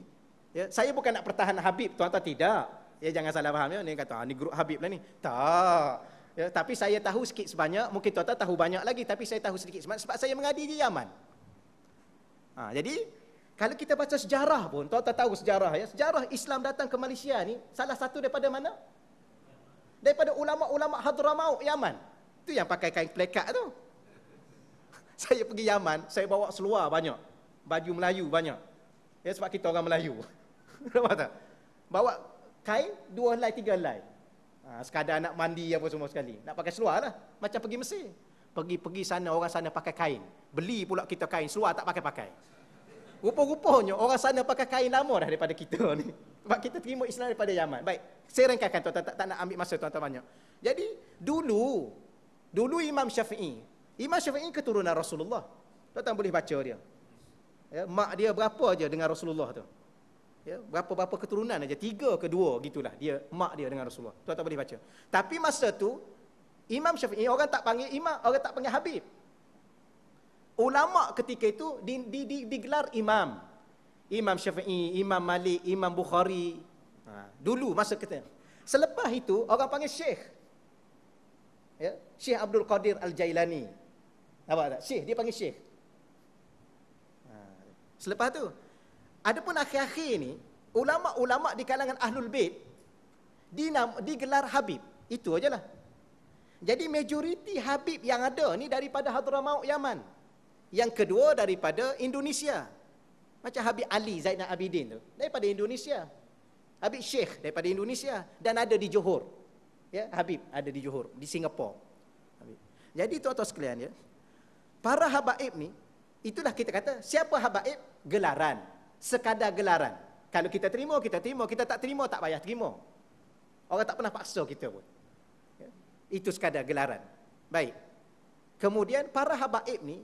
Speaker 1: ya, saya bukan nak pertahan Habib, tuan-tuan tidak. Ya jangan salah faham ya, ni kata ah, ni grup Habib lah ni. Tak. Ya, tapi saya tahu sikit sebanyak, mungkin tuan tahu banyak lagi tapi saya tahu sedikit sebanyak sebab saya mengaji di Yaman. Ha, jadi kalau kita baca sejarah pun, tuan tahu sejarah ya, sejarah Islam datang ke Malaysia ni salah satu daripada mana? Daripada ulama-ulama Hadramaut Yaman. Itu yang pakai kain plekat tu. Saya pergi Yaman, saya bawa seluar banyak. Baju Melayu banyak. Ya, sebab kita orang Melayu. Nampak tak? Bawa kain dua helai, tiga helai. Ha, sekadar nak mandi apa semua sekali. Nak pakai seluar lah. Macam pergi Mesir. Pergi-pergi sana, orang sana pakai kain. Beli pula kita kain, seluar tak pakai-pakai. Rupa-rupanya orang sana pakai kain lama dah daripada kita ni. Sebab kita terima Islam daripada Yaman. Baik, saya rengkakan tuan-tuan. Tak, tak nak ambil masa tuan-tuan banyak. Jadi, dulu, dulu Imam Syafi'i. Imam Syafi'i keturunan Rasulullah. Tuan-tuan boleh baca dia. Ya, mak dia berapa aja dengan Rasulullah tu? ya, berapa-berapa keturunan aja tiga ke dua gitulah dia mak dia dengan Rasulullah tu tak boleh baca tapi masa tu Imam Syafi'i orang tak panggil imam orang tak panggil habib ulama ketika itu di, di, di, digelar imam Imam Syafi'i Imam Malik Imam Bukhari ha. dulu masa kita selepas itu orang panggil syekh ya Syekh Abdul Qadir Al-Jailani apa ada syekh dia panggil syekh ha, selepas tu Adapun akhir-akhir ini, ulama-ulama di kalangan Ahlul Bait di digelar Habib. Itu ajalah. Jadi majoriti Habib yang ada ni daripada Hadramaut Yaman. Yang kedua daripada Indonesia. Macam Habib Ali Zainal Abidin tu, daripada Indonesia. Habib Sheikh daripada Indonesia dan ada di Johor. Ya, Habib ada di Johor, di Singapura. Jadi tuan-tuan sekalian ya. Para habaib ni itulah kita kata siapa habaib gelaran sekadar gelaran. Kalau kita terima, kita terima. Kita tak terima, tak payah terima. Orang tak pernah paksa kita pun. Ya. Itu sekadar gelaran. Baik. Kemudian para habaib ni,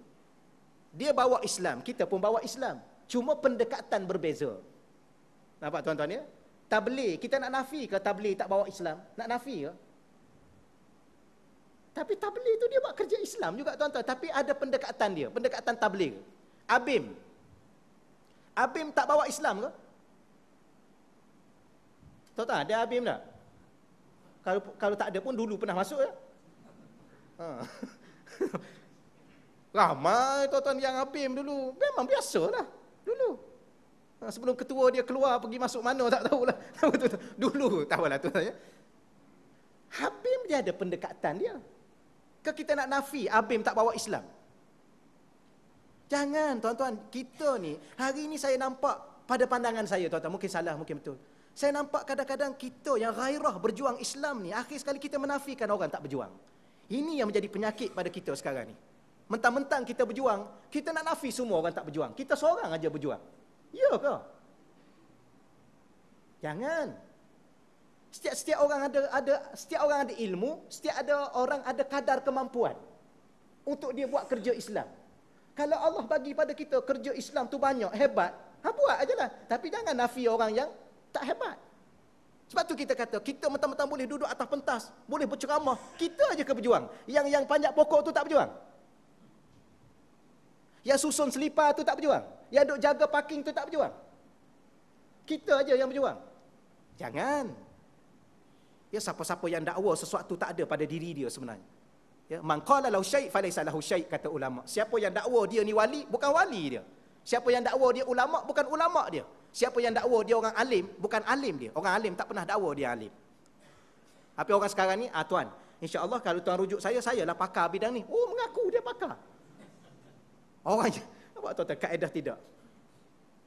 Speaker 1: dia bawa Islam. Kita pun bawa Islam. Cuma pendekatan berbeza. Nampak tuan-tuan ya? Tabli, kita nak nafi ke tabli tak bawa Islam? Nak nafi ke? Tapi tabli tu dia buat kerja Islam juga tuan-tuan. Tapi ada pendekatan dia. Pendekatan tabli. Abim, Abim tak bawa Islam ke? Tahu tak ada Abim tak? Kalau kalau tak ada pun dulu pernah masuk ya? Ha. Ramai tuan-tuan yang Abim dulu. Memang biasa lah Dulu. Ha, sebelum ketua dia keluar pergi masuk mana tak tahulah. Dulu tahulah tu. Ya. Abim dia ada pendekatan dia. Ke kita nak nafi Abim tak bawa Islam? Jangan tuan-tuan, kita ni hari ni saya nampak pada pandangan saya tuan-tuan, mungkin salah, mungkin betul. Saya nampak kadang-kadang kita yang gairah berjuang Islam ni, akhir sekali kita menafikan orang tak berjuang. Ini yang menjadi penyakit pada kita sekarang ni. Mentang-mentang kita berjuang, kita nak nafi semua orang tak berjuang. Kita seorang aja berjuang. Ya ke? Jangan. Setiap setiap orang ada ada setiap orang ada ilmu, setiap ada orang ada kadar kemampuan untuk dia buat kerja Islam. Kalau Allah bagi pada kita kerja Islam tu banyak, hebat, ha buat aje lah. Tapi jangan nafi orang yang tak hebat. Sebab tu kita kata, kita mentang-mentang boleh duduk atas pentas, boleh berceramah, kita aja ke berjuang. Yang yang panjat pokok tu tak berjuang. Yang susun selipar tu tak berjuang. Yang duk jaga parking tu tak berjuang. Kita aja yang berjuang. Jangan. Ya siapa-siapa yang dakwa sesuatu tak ada pada diri dia sebenarnya. Ya, man qala lahu syai' falaysa lahu syai' kata ulama. Siapa yang dakwa dia ni wali, bukan wali dia. Siapa yang dakwa dia ulama, bukan ulama dia. Siapa yang dakwa dia orang alim, bukan alim dia. Orang alim tak pernah dakwa dia alim. Tapi orang sekarang ni, ah tuan, insya-Allah kalau tuan rujuk saya, saya lah pakar bidang ni. Oh, mengaku dia pakar. Orang apa tuan, tuan kaedah tidak.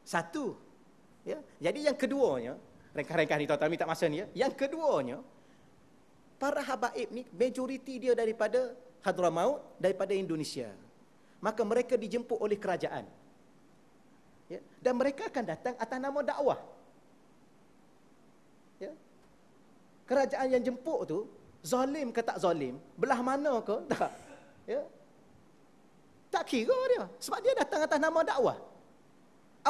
Speaker 1: Satu. Ya. Jadi yang keduanya, rengkah-rengkah ni tuan-tuan tak masa ni ya. Yang keduanya, para habaib ni majoriti dia daripada Hadramaut daripada Indonesia. Maka mereka dijemput oleh kerajaan. Ya? Dan mereka akan datang atas nama dakwah. Ya? Kerajaan yang jemput tu zalim ke tak zalim, belah mana ke tak. Ya? Tak kira dia sebab dia datang atas nama dakwah.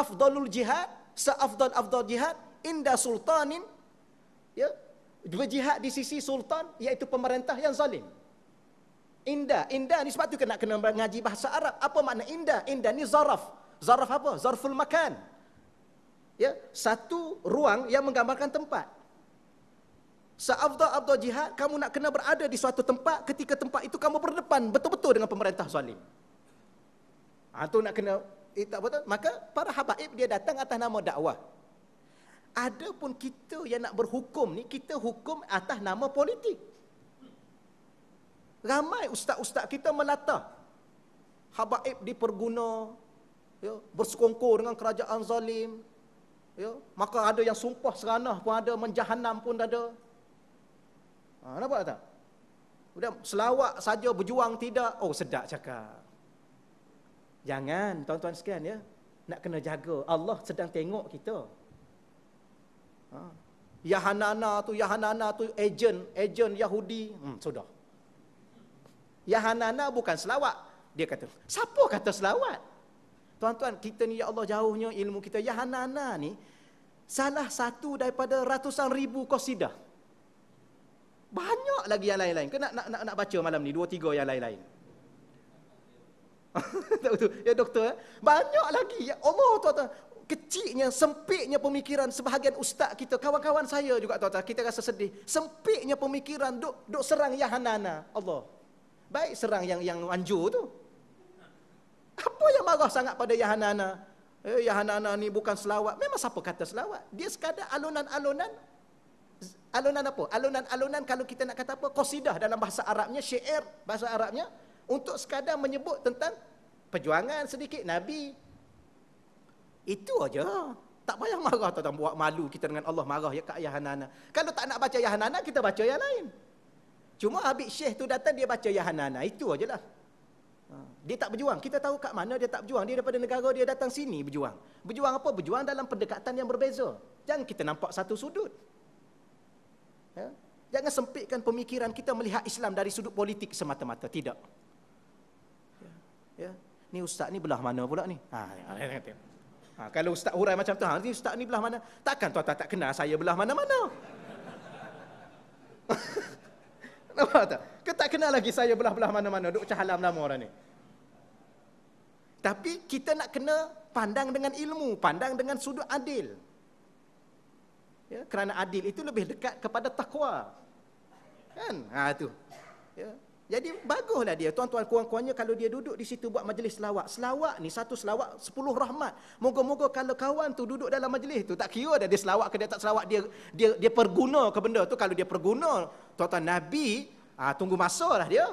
Speaker 1: Afdalul jihad, seafdal-afdal jihad inda sultanin ya berjihad di sisi sultan iaitu pemerintah yang zalim. Indah, indah ni sebab kena kena mengaji bahasa Arab. Apa makna indah? Indah ni zaraf. Zaraf apa? Zarful makan. Ya, satu ruang yang menggambarkan tempat. Seafdal afdal jihad kamu nak kena berada di suatu tempat ketika tempat itu kamu berdepan betul-betul dengan pemerintah zalim. Ah ha, nak kena eh, tak betul. Maka para habaib dia datang atas nama dakwah ada pun kita yang nak berhukum ni kita hukum atas nama politik ramai ustaz-ustaz kita melata habaib diperguna ya bersekongkol dengan kerajaan zalim ya maka ada yang sumpah seranah pun ada menjahanam pun ada ha nampak tak Udah selawat saja berjuang tidak oh sedak cakap jangan tuan-tuan sekalian ya nak kena jaga Allah sedang tengok kita Yahanana tu, Yahanana tu agent, agent Yahudi. Hmm, sudah. Yahanana bukan selawat. Dia kata, siapa kata selawat? Tuan-tuan, kita ni ya Allah jauhnya ilmu kita. Yahanana ni, salah satu daripada ratusan ribu kosidah. Banyak lagi yang lain-lain. Kena nak, nak, nak baca malam ni, dua tiga yang lain-lain. tak betul. Ya doktor, eh? banyak lagi. Ya Allah, tuan-tuan kecilnya, sempitnya pemikiran sebahagian ustaz kita, kawan-kawan saya juga tahu tuan kita rasa sedih. Sempitnya pemikiran duk duk serang Yahanana. Allah. Baik serang yang yang anjur tu. Apa yang marah sangat pada Yahanana? Eh, Yahanana ni bukan selawat. Memang siapa kata selawat? Dia sekadar alunan-alunan alunan apa? Alunan-alunan kalau kita nak kata apa? Qasidah dalam bahasa Arabnya, syair bahasa Arabnya untuk sekadar menyebut tentang perjuangan sedikit Nabi, itu aja. Tak payah marah tuan-tuan buat malu kita dengan Allah marah ya kat ayah Hanana. Kalau tak nak baca ayah Hanana, kita baca yang lain. Cuma Habib Syekh tu datang dia baca ayah Hanana. Itu ajalah. Ha. Dia tak berjuang. Kita tahu kat mana dia tak berjuang. Dia daripada negara dia datang sini berjuang. Berjuang apa? Berjuang dalam pendekatan yang berbeza. Jangan kita nampak satu sudut. Ya? Jangan sempitkan pemikiran kita melihat Islam dari sudut politik semata-mata. Tidak. Ya. Ya. Ni ustaz ni belah mana pula ni? Ha, ya. ya, ya Ha, kalau ustaz hurai macam tu, ha, ni ustaz ni belah mana? Takkan tuan-tuan tak kenal saya belah mana-mana? Nampak tak? Ke tak kenal lagi saya belah-belah mana-mana? Duk macam halam lama orang ni. Tapi kita nak kena pandang dengan ilmu, pandang dengan sudut adil. Ya, kerana adil itu lebih dekat kepada takwa. Kan? Ha, tu. Ya. Jadi baguslah dia. Tuan-tuan kurang-kurangnya kalau dia duduk di situ buat majlis selawat. Selawat ni satu selawat sepuluh rahmat. Moga-moga kalau kawan tu duduk dalam majlis tu tak kira dah dia selawat ke dia tak selawat dia dia dia perguna ke benda tu kalau dia perguna tuan-tuan nabi ah tunggu lah dia.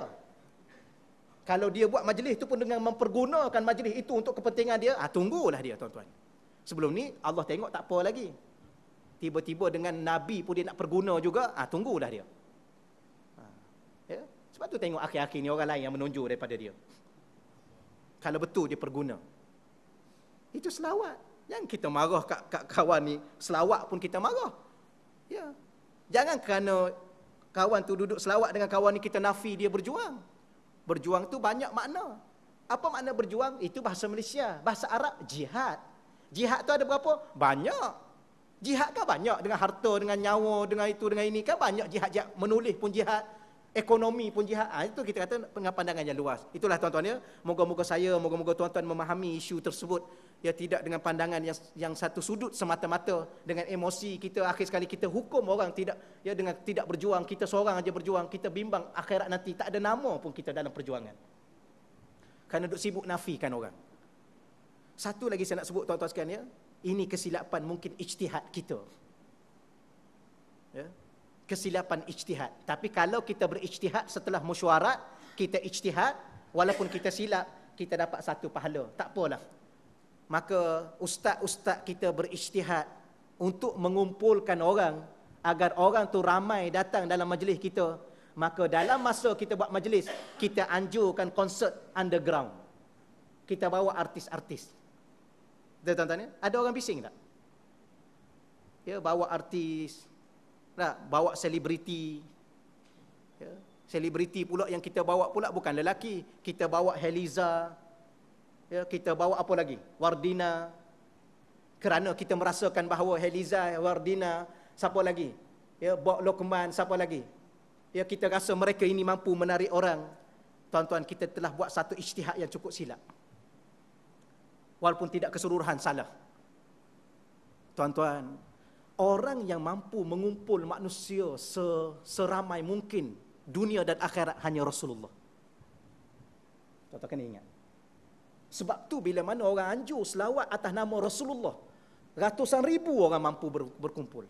Speaker 1: Kalau dia buat majlis tu pun dengan mempergunakan majlis itu untuk kepentingan dia, ah tunggulah dia tuan-tuan. Sebelum ni Allah tengok tak apa lagi. Tiba-tiba dengan nabi pun dia nak perguna juga, ah tunggulah dia. Sebab tu tengok akhir-akhir ni orang lain yang menonjol daripada dia. Kalau betul dia perguna. Itu selawat. Yang kita marah kat, kat kawan ni, selawat pun kita marah. Ya. Jangan kerana kawan tu duduk selawat dengan kawan ni kita nafi dia berjuang. Berjuang tu banyak makna. Apa makna berjuang? Itu bahasa Malaysia. Bahasa Arab, jihad. Jihad tu ada berapa? Banyak. Jihad kan banyak dengan harta, dengan nyawa, dengan itu, dengan ini. Kan banyak jihad-jihad. Menulis pun jihad ekonomi pun jihad. Ha, itu kita kata pandangan yang luas. Itulah tuan-tuan ya. Moga-moga saya, moga-moga tuan-tuan memahami isu tersebut. Ya tidak dengan pandangan yang, yang satu sudut semata-mata dengan emosi kita akhir sekali kita hukum orang tidak ya dengan tidak berjuang kita seorang aja berjuang kita bimbang akhirat nanti tak ada nama pun kita dalam perjuangan. Karena duk sibuk nafikan orang. Satu lagi saya nak sebut tuan-tuan sekalian ya. Ini kesilapan mungkin ijtihad kita. Ya kesilapan ijtihad. Tapi kalau kita berijtihad setelah musyawarat, kita ijtihad walaupun kita silap, kita dapat satu pahala. Tak apalah. Maka ustaz-ustaz kita berijtihad untuk mengumpulkan orang agar orang tu ramai datang dalam majlis kita. Maka dalam masa kita buat majlis, kita anjurkan konsert underground. Kita bawa artis-artis. tuan ya? ada orang bising tak? Ya, bawa artis, Nah Bawa selebriti. Ya? Selebriti pula yang kita bawa pula bukan lelaki. Kita bawa Heliza. Ya? Kita bawa apa lagi? Wardina. Kerana kita merasakan bahawa Heliza, Wardina, siapa lagi? Ya? Bok Lokman, siapa lagi? Ya, kita rasa mereka ini mampu menarik orang. Tuan-tuan, kita telah buat satu ijtihad yang cukup silap. Walaupun tidak keseluruhan salah. Tuan-tuan, orang yang mampu mengumpul manusia seramai mungkin dunia dan akhirat hanya Rasulullah. tuan kena ingat. Sebab tu bila mana orang anjur selawat atas nama Rasulullah, ratusan ribu orang mampu berkumpul.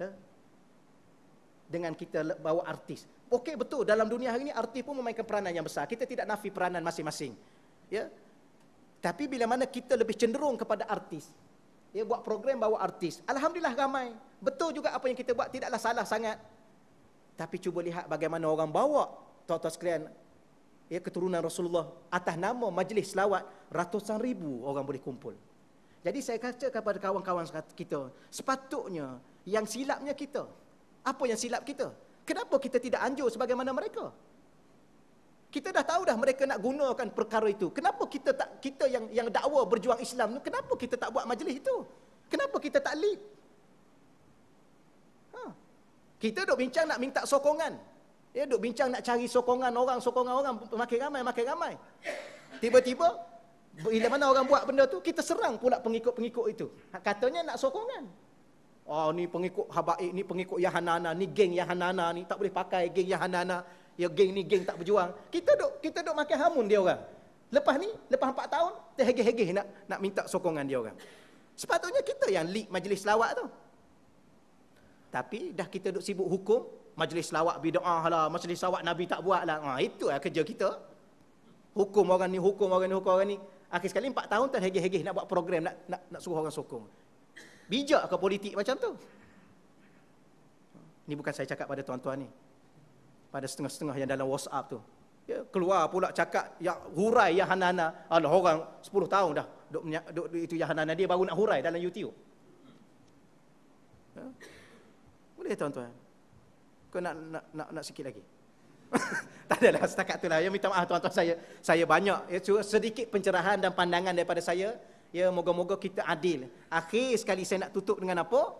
Speaker 1: Ya? Dengan kita bawa artis. Okey betul dalam dunia hari ini artis pun memainkan peranan yang besar. Kita tidak nafi peranan masing-masing. Ya? Tapi bila mana kita lebih cenderung kepada artis, dia buat program bawa artis. Alhamdulillah ramai. Betul juga apa yang kita buat tidaklah salah sangat. Tapi cuba lihat bagaimana orang bawa tuan-tuan sekalian ya, keturunan Rasulullah atas nama majlis selawat ratusan ribu orang boleh kumpul. Jadi saya kata kepada kawan-kawan kita, sepatutnya yang silapnya kita. Apa yang silap kita? Kenapa kita tidak anjur sebagaimana mereka? Kita dah tahu dah mereka nak gunakan perkara itu. Kenapa kita tak kita yang yang dakwa berjuang Islam tu kenapa kita tak buat majlis itu? Kenapa kita tak lead? Ha. Kita dok bincang nak minta sokongan. Ya dok bincang nak cari sokongan orang, sokongan orang makin ramai makin ramai. Tiba-tiba bila mana orang buat benda tu kita serang pula pengikut-pengikut itu. Katanya nak sokongan. Oh ni pengikut habaik, ni pengikut Yahanana, ni geng Yahanana ni tak boleh pakai geng Yahanana ya geng ni geng tak berjuang. Kita dok kita dok makan hamun dia orang. Lepas ni, lepas 4 tahun, hege hege nak nak minta sokongan dia orang. Sepatutnya kita yang lead majlis lawak tu. Tapi dah kita dok sibuk hukum, majlis lawak bida'ah lah, majlis lawak Nabi tak buat lah. Ha, itu lah kerja kita. Hukum orang ni, hukum orang ni, hukum orang ni. Akhir sekali 4 tahun hege hege nak buat program, nak, nak, nak suruh orang sokong. Bijak ke politik macam tu? ini bukan saya cakap pada tuan-tuan ni pada setengah-setengah yang dalam WhatsApp tu. Ya, keluar pula cakap ya hurai ya hanana. Ada orang 10 tahun dah duk, duk, duk itu ya hanana dia baru nak hurai dalam YouTube. Ya. Boleh tuan-tuan. Kau nak nak nak, nak sikit lagi. tak adalah setakat lah. Ya minta maaf tuan-tuan saya. Saya banyak ya sedikit pencerahan dan pandangan daripada saya. Ya moga-moga kita adil. Akhir sekali saya nak tutup dengan apa?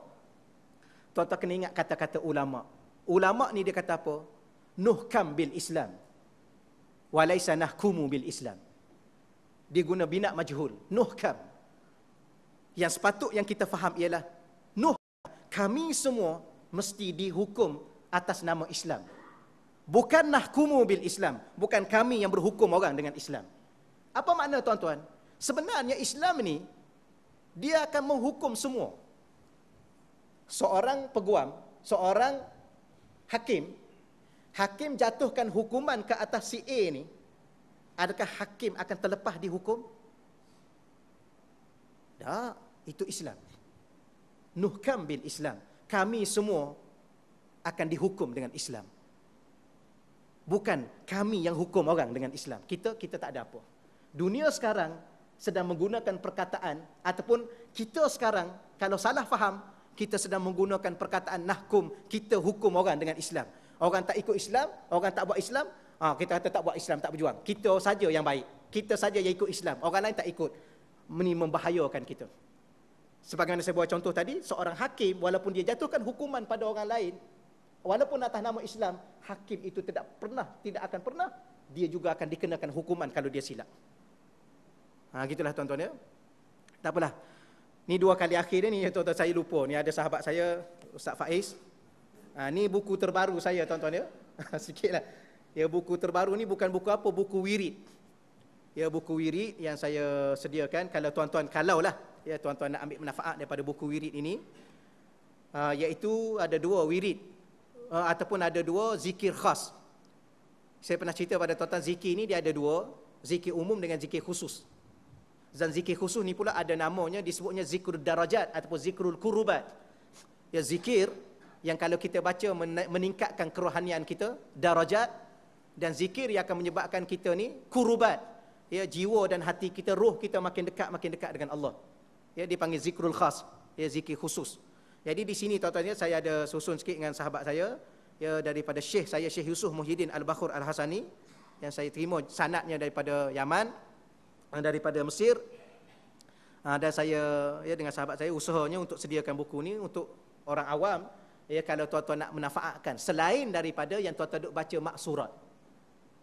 Speaker 1: Tuan-tuan kena ingat kata-kata ulama. Ulama ni dia kata apa? nuhkam bil Islam walaisa nahkumu bil Islam diguna bina majhul nuhkam yang sepatut yang kita faham ialah nuh kami semua mesti dihukum atas nama Islam bukan nahkumu bil Islam bukan kami yang berhukum orang dengan Islam apa makna tuan-tuan sebenarnya Islam ni dia akan menghukum semua seorang peguam seorang hakim hakim jatuhkan hukuman ke atas si A ni, adakah hakim akan terlepas dihukum? Tak, itu Islam. Nuhkam bil Islam. Kami semua akan dihukum dengan Islam. Bukan kami yang hukum orang dengan Islam. Kita, kita tak ada apa. Dunia sekarang sedang menggunakan perkataan ataupun kita sekarang kalau salah faham, kita sedang menggunakan perkataan nahkum, kita hukum orang dengan Islam. Orang tak ikut Islam, orang tak buat Islam, ha, kita kata tak buat Islam, tak berjuang. Kita saja yang baik. Kita saja yang ikut Islam. Orang lain tak ikut. Ini membahayakan kita. Sebagaimana saya buat contoh tadi, seorang hakim walaupun dia jatuhkan hukuman pada orang lain, walaupun atas nama Islam, hakim itu tidak pernah, tidak akan pernah, dia juga akan dikenakan hukuman kalau dia silap. Ha, gitulah tuan-tuan ya. Tak apalah. Ini dua kali akhir ni ya tuan-tuan saya lupa. Ini ada sahabat saya Ustaz Faiz Ha, ni buku terbaru saya tuan-tuan ya. lah. Ya buku terbaru ni bukan buku apa, buku wirid. Ya buku wirid yang saya sediakan kalau tuan-tuan kalau lah, ya tuan-tuan nak ambil manfaat daripada buku wirid ini. Ha, iaitu ada dua wirid ha, ataupun ada dua zikir khas. Saya pernah cerita pada tuan-tuan zikir ni dia ada dua, zikir umum dengan zikir khusus. Dan zikir khusus ni pula ada namanya disebutnya zikrul darajat ataupun zikrul kurubat. Ya zikir yang kalau kita baca meningkatkan kerohanian kita darajat dan zikir yang akan menyebabkan kita ni kurubat ya jiwa dan hati kita roh kita makin dekat makin dekat dengan Allah ya dipanggil zikrul khas ya zikir khusus jadi di sini tuan-tuan ya, saya ada susun sikit dengan sahabat saya ya daripada syekh saya Syekh Yusuf Muhyiddin Al-Bakhur Al-Hasani yang saya terima sanadnya daripada Yaman daripada Mesir ada ah, saya ya dengan sahabat saya usahanya untuk sediakan buku ni untuk orang awam ya kalau tuan-tuan nak menafaatkan selain daripada yang tuan-tuan duk baca maksurat.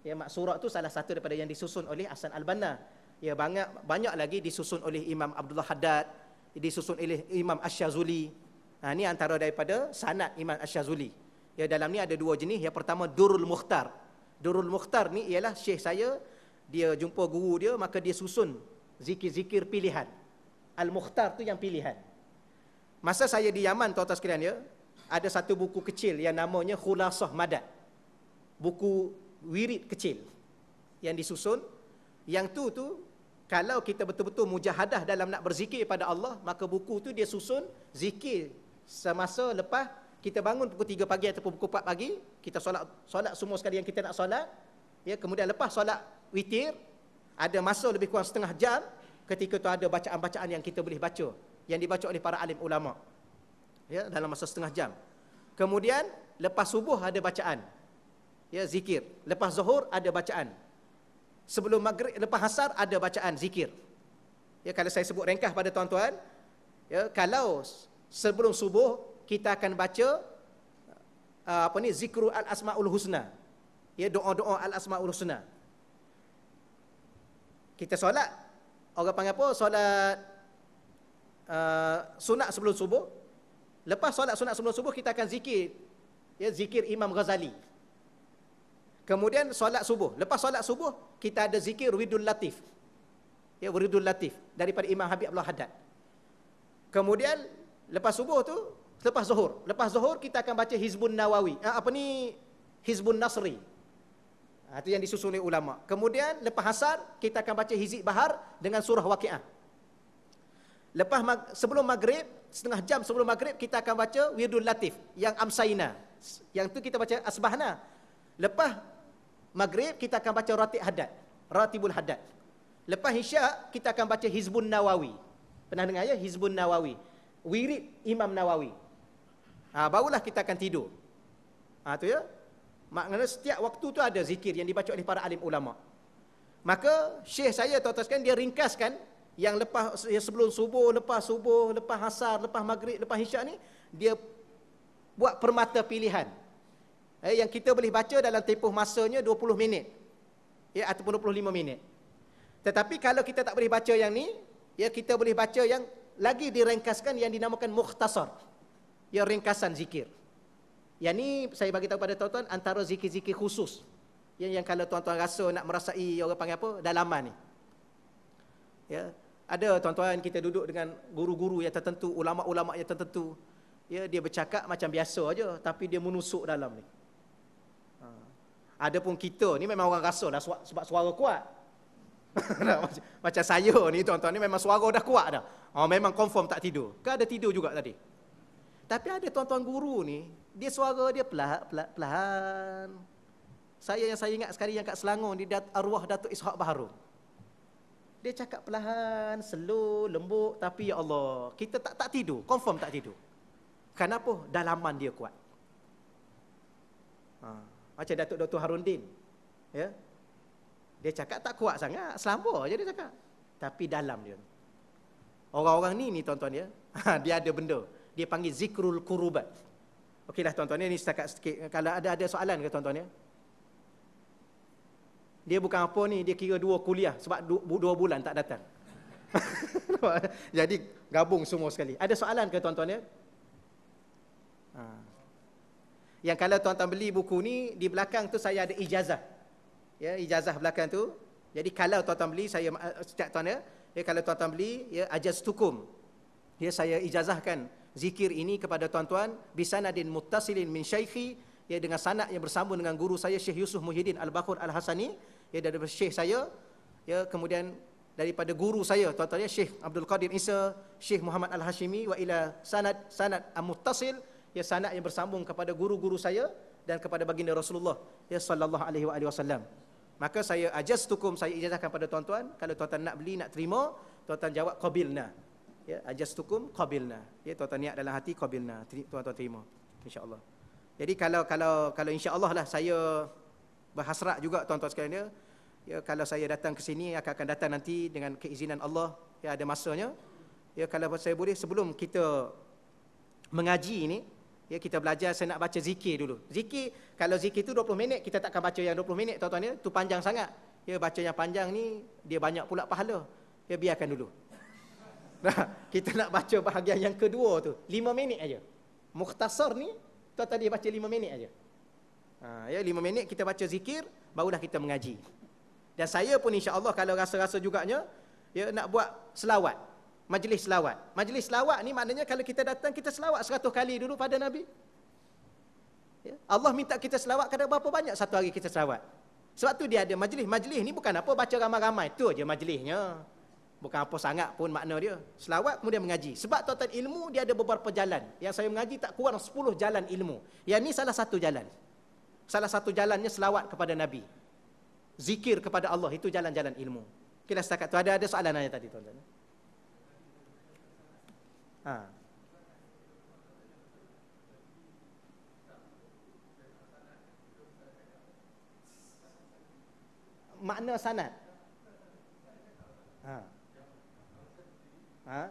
Speaker 1: Ya maksurat tu salah satu daripada yang disusun oleh Hasan Al-Banna. Ya banyak banyak lagi disusun oleh Imam Abdullah Haddad, disusun oleh Imam Asy-Syazuli. Ha ni antara daripada sanad Imam Asy-Syazuli. Ya dalam ni ada dua jenis. Yang pertama Durul Mukhtar. Durul Mukhtar ni ialah syekh saya dia jumpa guru dia maka dia susun zikir-zikir pilihan. Al-Mukhtar tu yang pilihan. Masa saya di Yaman tuan-tuan sekalian ya, ada satu buku kecil yang namanya Khulasah Madad. Buku wirid kecil yang disusun. Yang tu tu kalau kita betul-betul mujahadah dalam nak berzikir pada Allah, maka buku tu dia susun zikir semasa lepas kita bangun pukul 3 pagi ataupun pukul 4 pagi, kita solat solat semua sekali yang kita nak solat. Ya, kemudian lepas solat witir, ada masa lebih kurang setengah jam ketika tu ada bacaan-bacaan yang kita boleh baca yang dibaca oleh para alim ulama ya dalam masa setengah jam kemudian lepas subuh ada bacaan ya zikir lepas zuhur ada bacaan sebelum maghrib lepas asar ada bacaan zikir ya kalau saya sebut ringkas pada tuan-tuan ya kalau sebelum subuh kita akan baca uh, apa ni zikru al asmaul husna ya doa-doa al asmaul husna kita solat orang panggil apa solat uh, sunat sebelum subuh Lepas solat sunat sebelum subuh kita akan zikir ya zikir Imam Ghazali. Kemudian solat subuh. Lepas solat subuh kita ada zikir Wiridul Latif. Ya Wiridul Latif daripada Imam Habib Abdullah Haddad. Kemudian lepas subuh tu lepas zuhur. Lepas zuhur kita akan baca Hizbun Nawawi. Ha, apa ni Hizbun Nasri. Ha, itu yang disusun oleh ulama. Kemudian lepas asar kita akan baca Hizib Bahar dengan surah Waqiah. Lepas sebelum maghrib setengah jam sebelum maghrib kita akan baca wirdul latif yang amsaina yang tu kita baca asbahna lepas maghrib kita akan baca ratib hadad ratibul hadad lepas isyak kita akan baca hizbun nawawi pernah dengar ya hizbun nawawi wirid imam nawawi ha, barulah kita akan tidur ha tu ya maknanya setiap waktu tu ada zikir yang dibaca oleh para alim ulama maka syekh saya tuan-tuan dia ringkaskan yang lepas yang sebelum subuh, lepas subuh, lepas asar, lepas maghrib, lepas isyak ni dia buat permata pilihan. Eh, yang kita boleh baca dalam tempoh masanya 20 minit. Ya eh, ataupun 25 minit. Tetapi kalau kita tak boleh baca yang ni, ya kita boleh baca yang lagi direngkaskan yang dinamakan mukhtasar. Ya ringkasan zikir. Yang ni saya bagi tahu pada tuan-tuan antara zikir-zikir khusus. Yang yang kalau tuan-tuan rasa nak merasai orang panggil apa? Dalaman ni. Ya, ada tuan-tuan kita duduk dengan guru-guru yang tertentu, ulama-ulama yang tertentu. Ya, dia bercakap macam biasa aja tapi dia menusuk dalam ni. Ha. Ada kita ni memang orang rasa dah sebab suara kuat. macam saya ni tuan-tuan ni memang suara dah kuat dah. Ha, memang confirm tak tidur. Kan ada tidur juga tadi. Tapi ada tuan-tuan guru ni, dia suara dia pelahap pelahan-pelahan. Saya yang saya ingat sekali yang kat Selangor di arwah Datuk Ishak Baharum. Dia cakap perlahan, slow, lembut tapi ya Allah, kita tak tak tidur, confirm tak tidur. Kenapa? Dalaman dia kuat. Ha. Macam Datuk Dr. Din, Ya. Dia cakap tak kuat sangat, selamba aja dia cakap. Tapi dalam dia. Orang-orang ni ni tuan-tuan ya. Ha, dia ada benda. Dia panggil zikrul kurubat. Okeylah tuan-tuan ni setakat sikit. Kalau ada ada soalan ke tuan-tuan ya? dia bukan apa ni, dia kira dua kuliah sebab dua, dua bulan tak datang. Jadi gabung semua sekali. Ada soalan ke tuan-tuan ya? Ha. Yang kalau tuan-tuan beli buku ni, di belakang tu saya ada ijazah. Ya, ijazah belakang tu. Jadi kalau tuan-tuan beli, saya eh, setiap tuan ya, ya kalau tuan-tuan beli, ya ajaz tukum. Ya saya ijazahkan zikir ini kepada tuan-tuan bisanadin muttasilin min syaikhi ya dengan sanad yang bersambung dengan guru saya Syekh Yusuf Muhyiddin Al-Bakhur Al-Hasani ya daripada syekh saya ya kemudian daripada guru saya tuan-tuan ya Syekh Abdul Qadir Isa Syekh Muhammad Al Hashimi wa ila sanad sanad amuttasil ya sanad yang bersambung kepada guru-guru saya dan kepada baginda Rasulullah ya sallallahu alaihi wa alihi wasallam maka saya ajaz tukum saya ijazahkan pada tuan-tuan kalau tuan-tuan nak beli nak terima tuan-tuan jawab qabilna ya ajaz tukum qabilna ya tuan-tuan niat dalam hati qabilna tuan-tuan terima insyaallah jadi kalau kalau kalau insyaallah lah saya berhasrat juga tuan-tuan sekalian dia. Ya kalau saya datang ke sini akan akan datang nanti dengan keizinan Allah ya ada masanya. Ya kalau saya boleh sebelum kita mengaji ini ya kita belajar saya nak baca zikir dulu. Zikir kalau zikir tu 20 minit kita takkan baca yang 20 minit tuan-tuan ya tu panjang sangat. Ya baca yang panjang ni dia banyak pula pahala. Ya biarkan dulu. Nah, kita nak baca bahagian yang kedua tu 5 minit aja. Mukhtasar ni tuan tadi baca 5 minit aja. Ha, ya lima minit kita baca zikir barulah kita mengaji dan saya pun insya Allah kalau rasa-rasa juga ya nak buat selawat majlis selawat majlis selawat ni maknanya kalau kita datang kita selawat seratus kali dulu pada nabi ya Allah minta kita selawat kadang berapa banyak satu hari kita selawat sebab tu dia ada majlis majlis ni bukan apa baca ramai-ramai tu aja majlisnya bukan apa sangat pun makna dia selawat kemudian mengaji sebab tuan-tuan ilmu dia ada beberapa jalan yang saya mengaji tak kurang 10 jalan ilmu yang ni salah satu jalan Salah satu jalannya selawat kepada Nabi. Zikir kepada Allah itu jalan-jalan ilmu. Kita lah, setakat tu ada ada soalan aja tadi tuan-tuan. Ha. Makna sanad. Ha. Ha.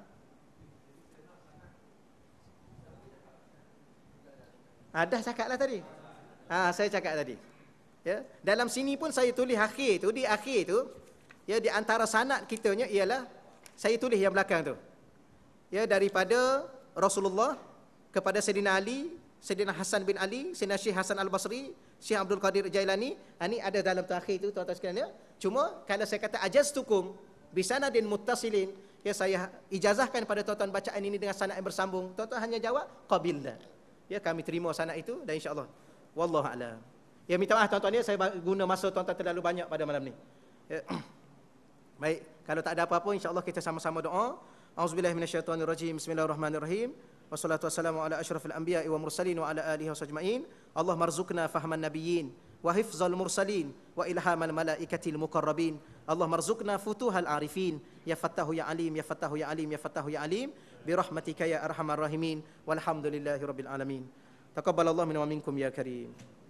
Speaker 1: Ada ha, cakaplah tadi. Ha, saya cakap tadi. Ya, dalam sini pun saya tulis akhir tu, di akhir tu, ya di antara sanad kitanya ialah saya tulis yang belakang tu. Ya daripada Rasulullah kepada Sayyidina Ali, Sayyidina Hasan bin Ali, Sayyidina Syekh Hasan Al-Basri, Syekh Abdul Qadir Jailani, ini ha, ada dalam terakhir itu tuan-tuan sekalian ya. Cuma kalau saya kata ajaztukum bi sanadin muttasilin, ya saya ijazahkan pada tuan-tuan bacaan ini dengan sanad yang bersambung. Tuan-tuan hanya jawab qabilna. Ya kami terima sanad itu dan insya-Allah Wallahu a'lam. Ya minta maaf tuan-tuan ya saya guna masa tuan-tuan terlalu banyak pada malam ni. Ya. Baik, kalau tak ada apa-apa insya-Allah kita sama-sama doa. Auzubillahi minasyaitonirrajim. Bismillahirrahmanirrahim. Wassalatu wassalamu ala asyrafil anbiya wa mursalin wa ala alihi wa sajma'in. Allah marzukna fahman nabiyyin wa hifzal mursalin wa ilhamal malaikatil Mukarrabin Allah marzukna futuhal arifin. Ya fattahu ya alim, ya fattahu ya alim, ya fattahu ya alim. Birahmatika ya arhamar rahimin. Walhamdulillahi rabbil alamin. تقبل الله منا ومنكم يا كريم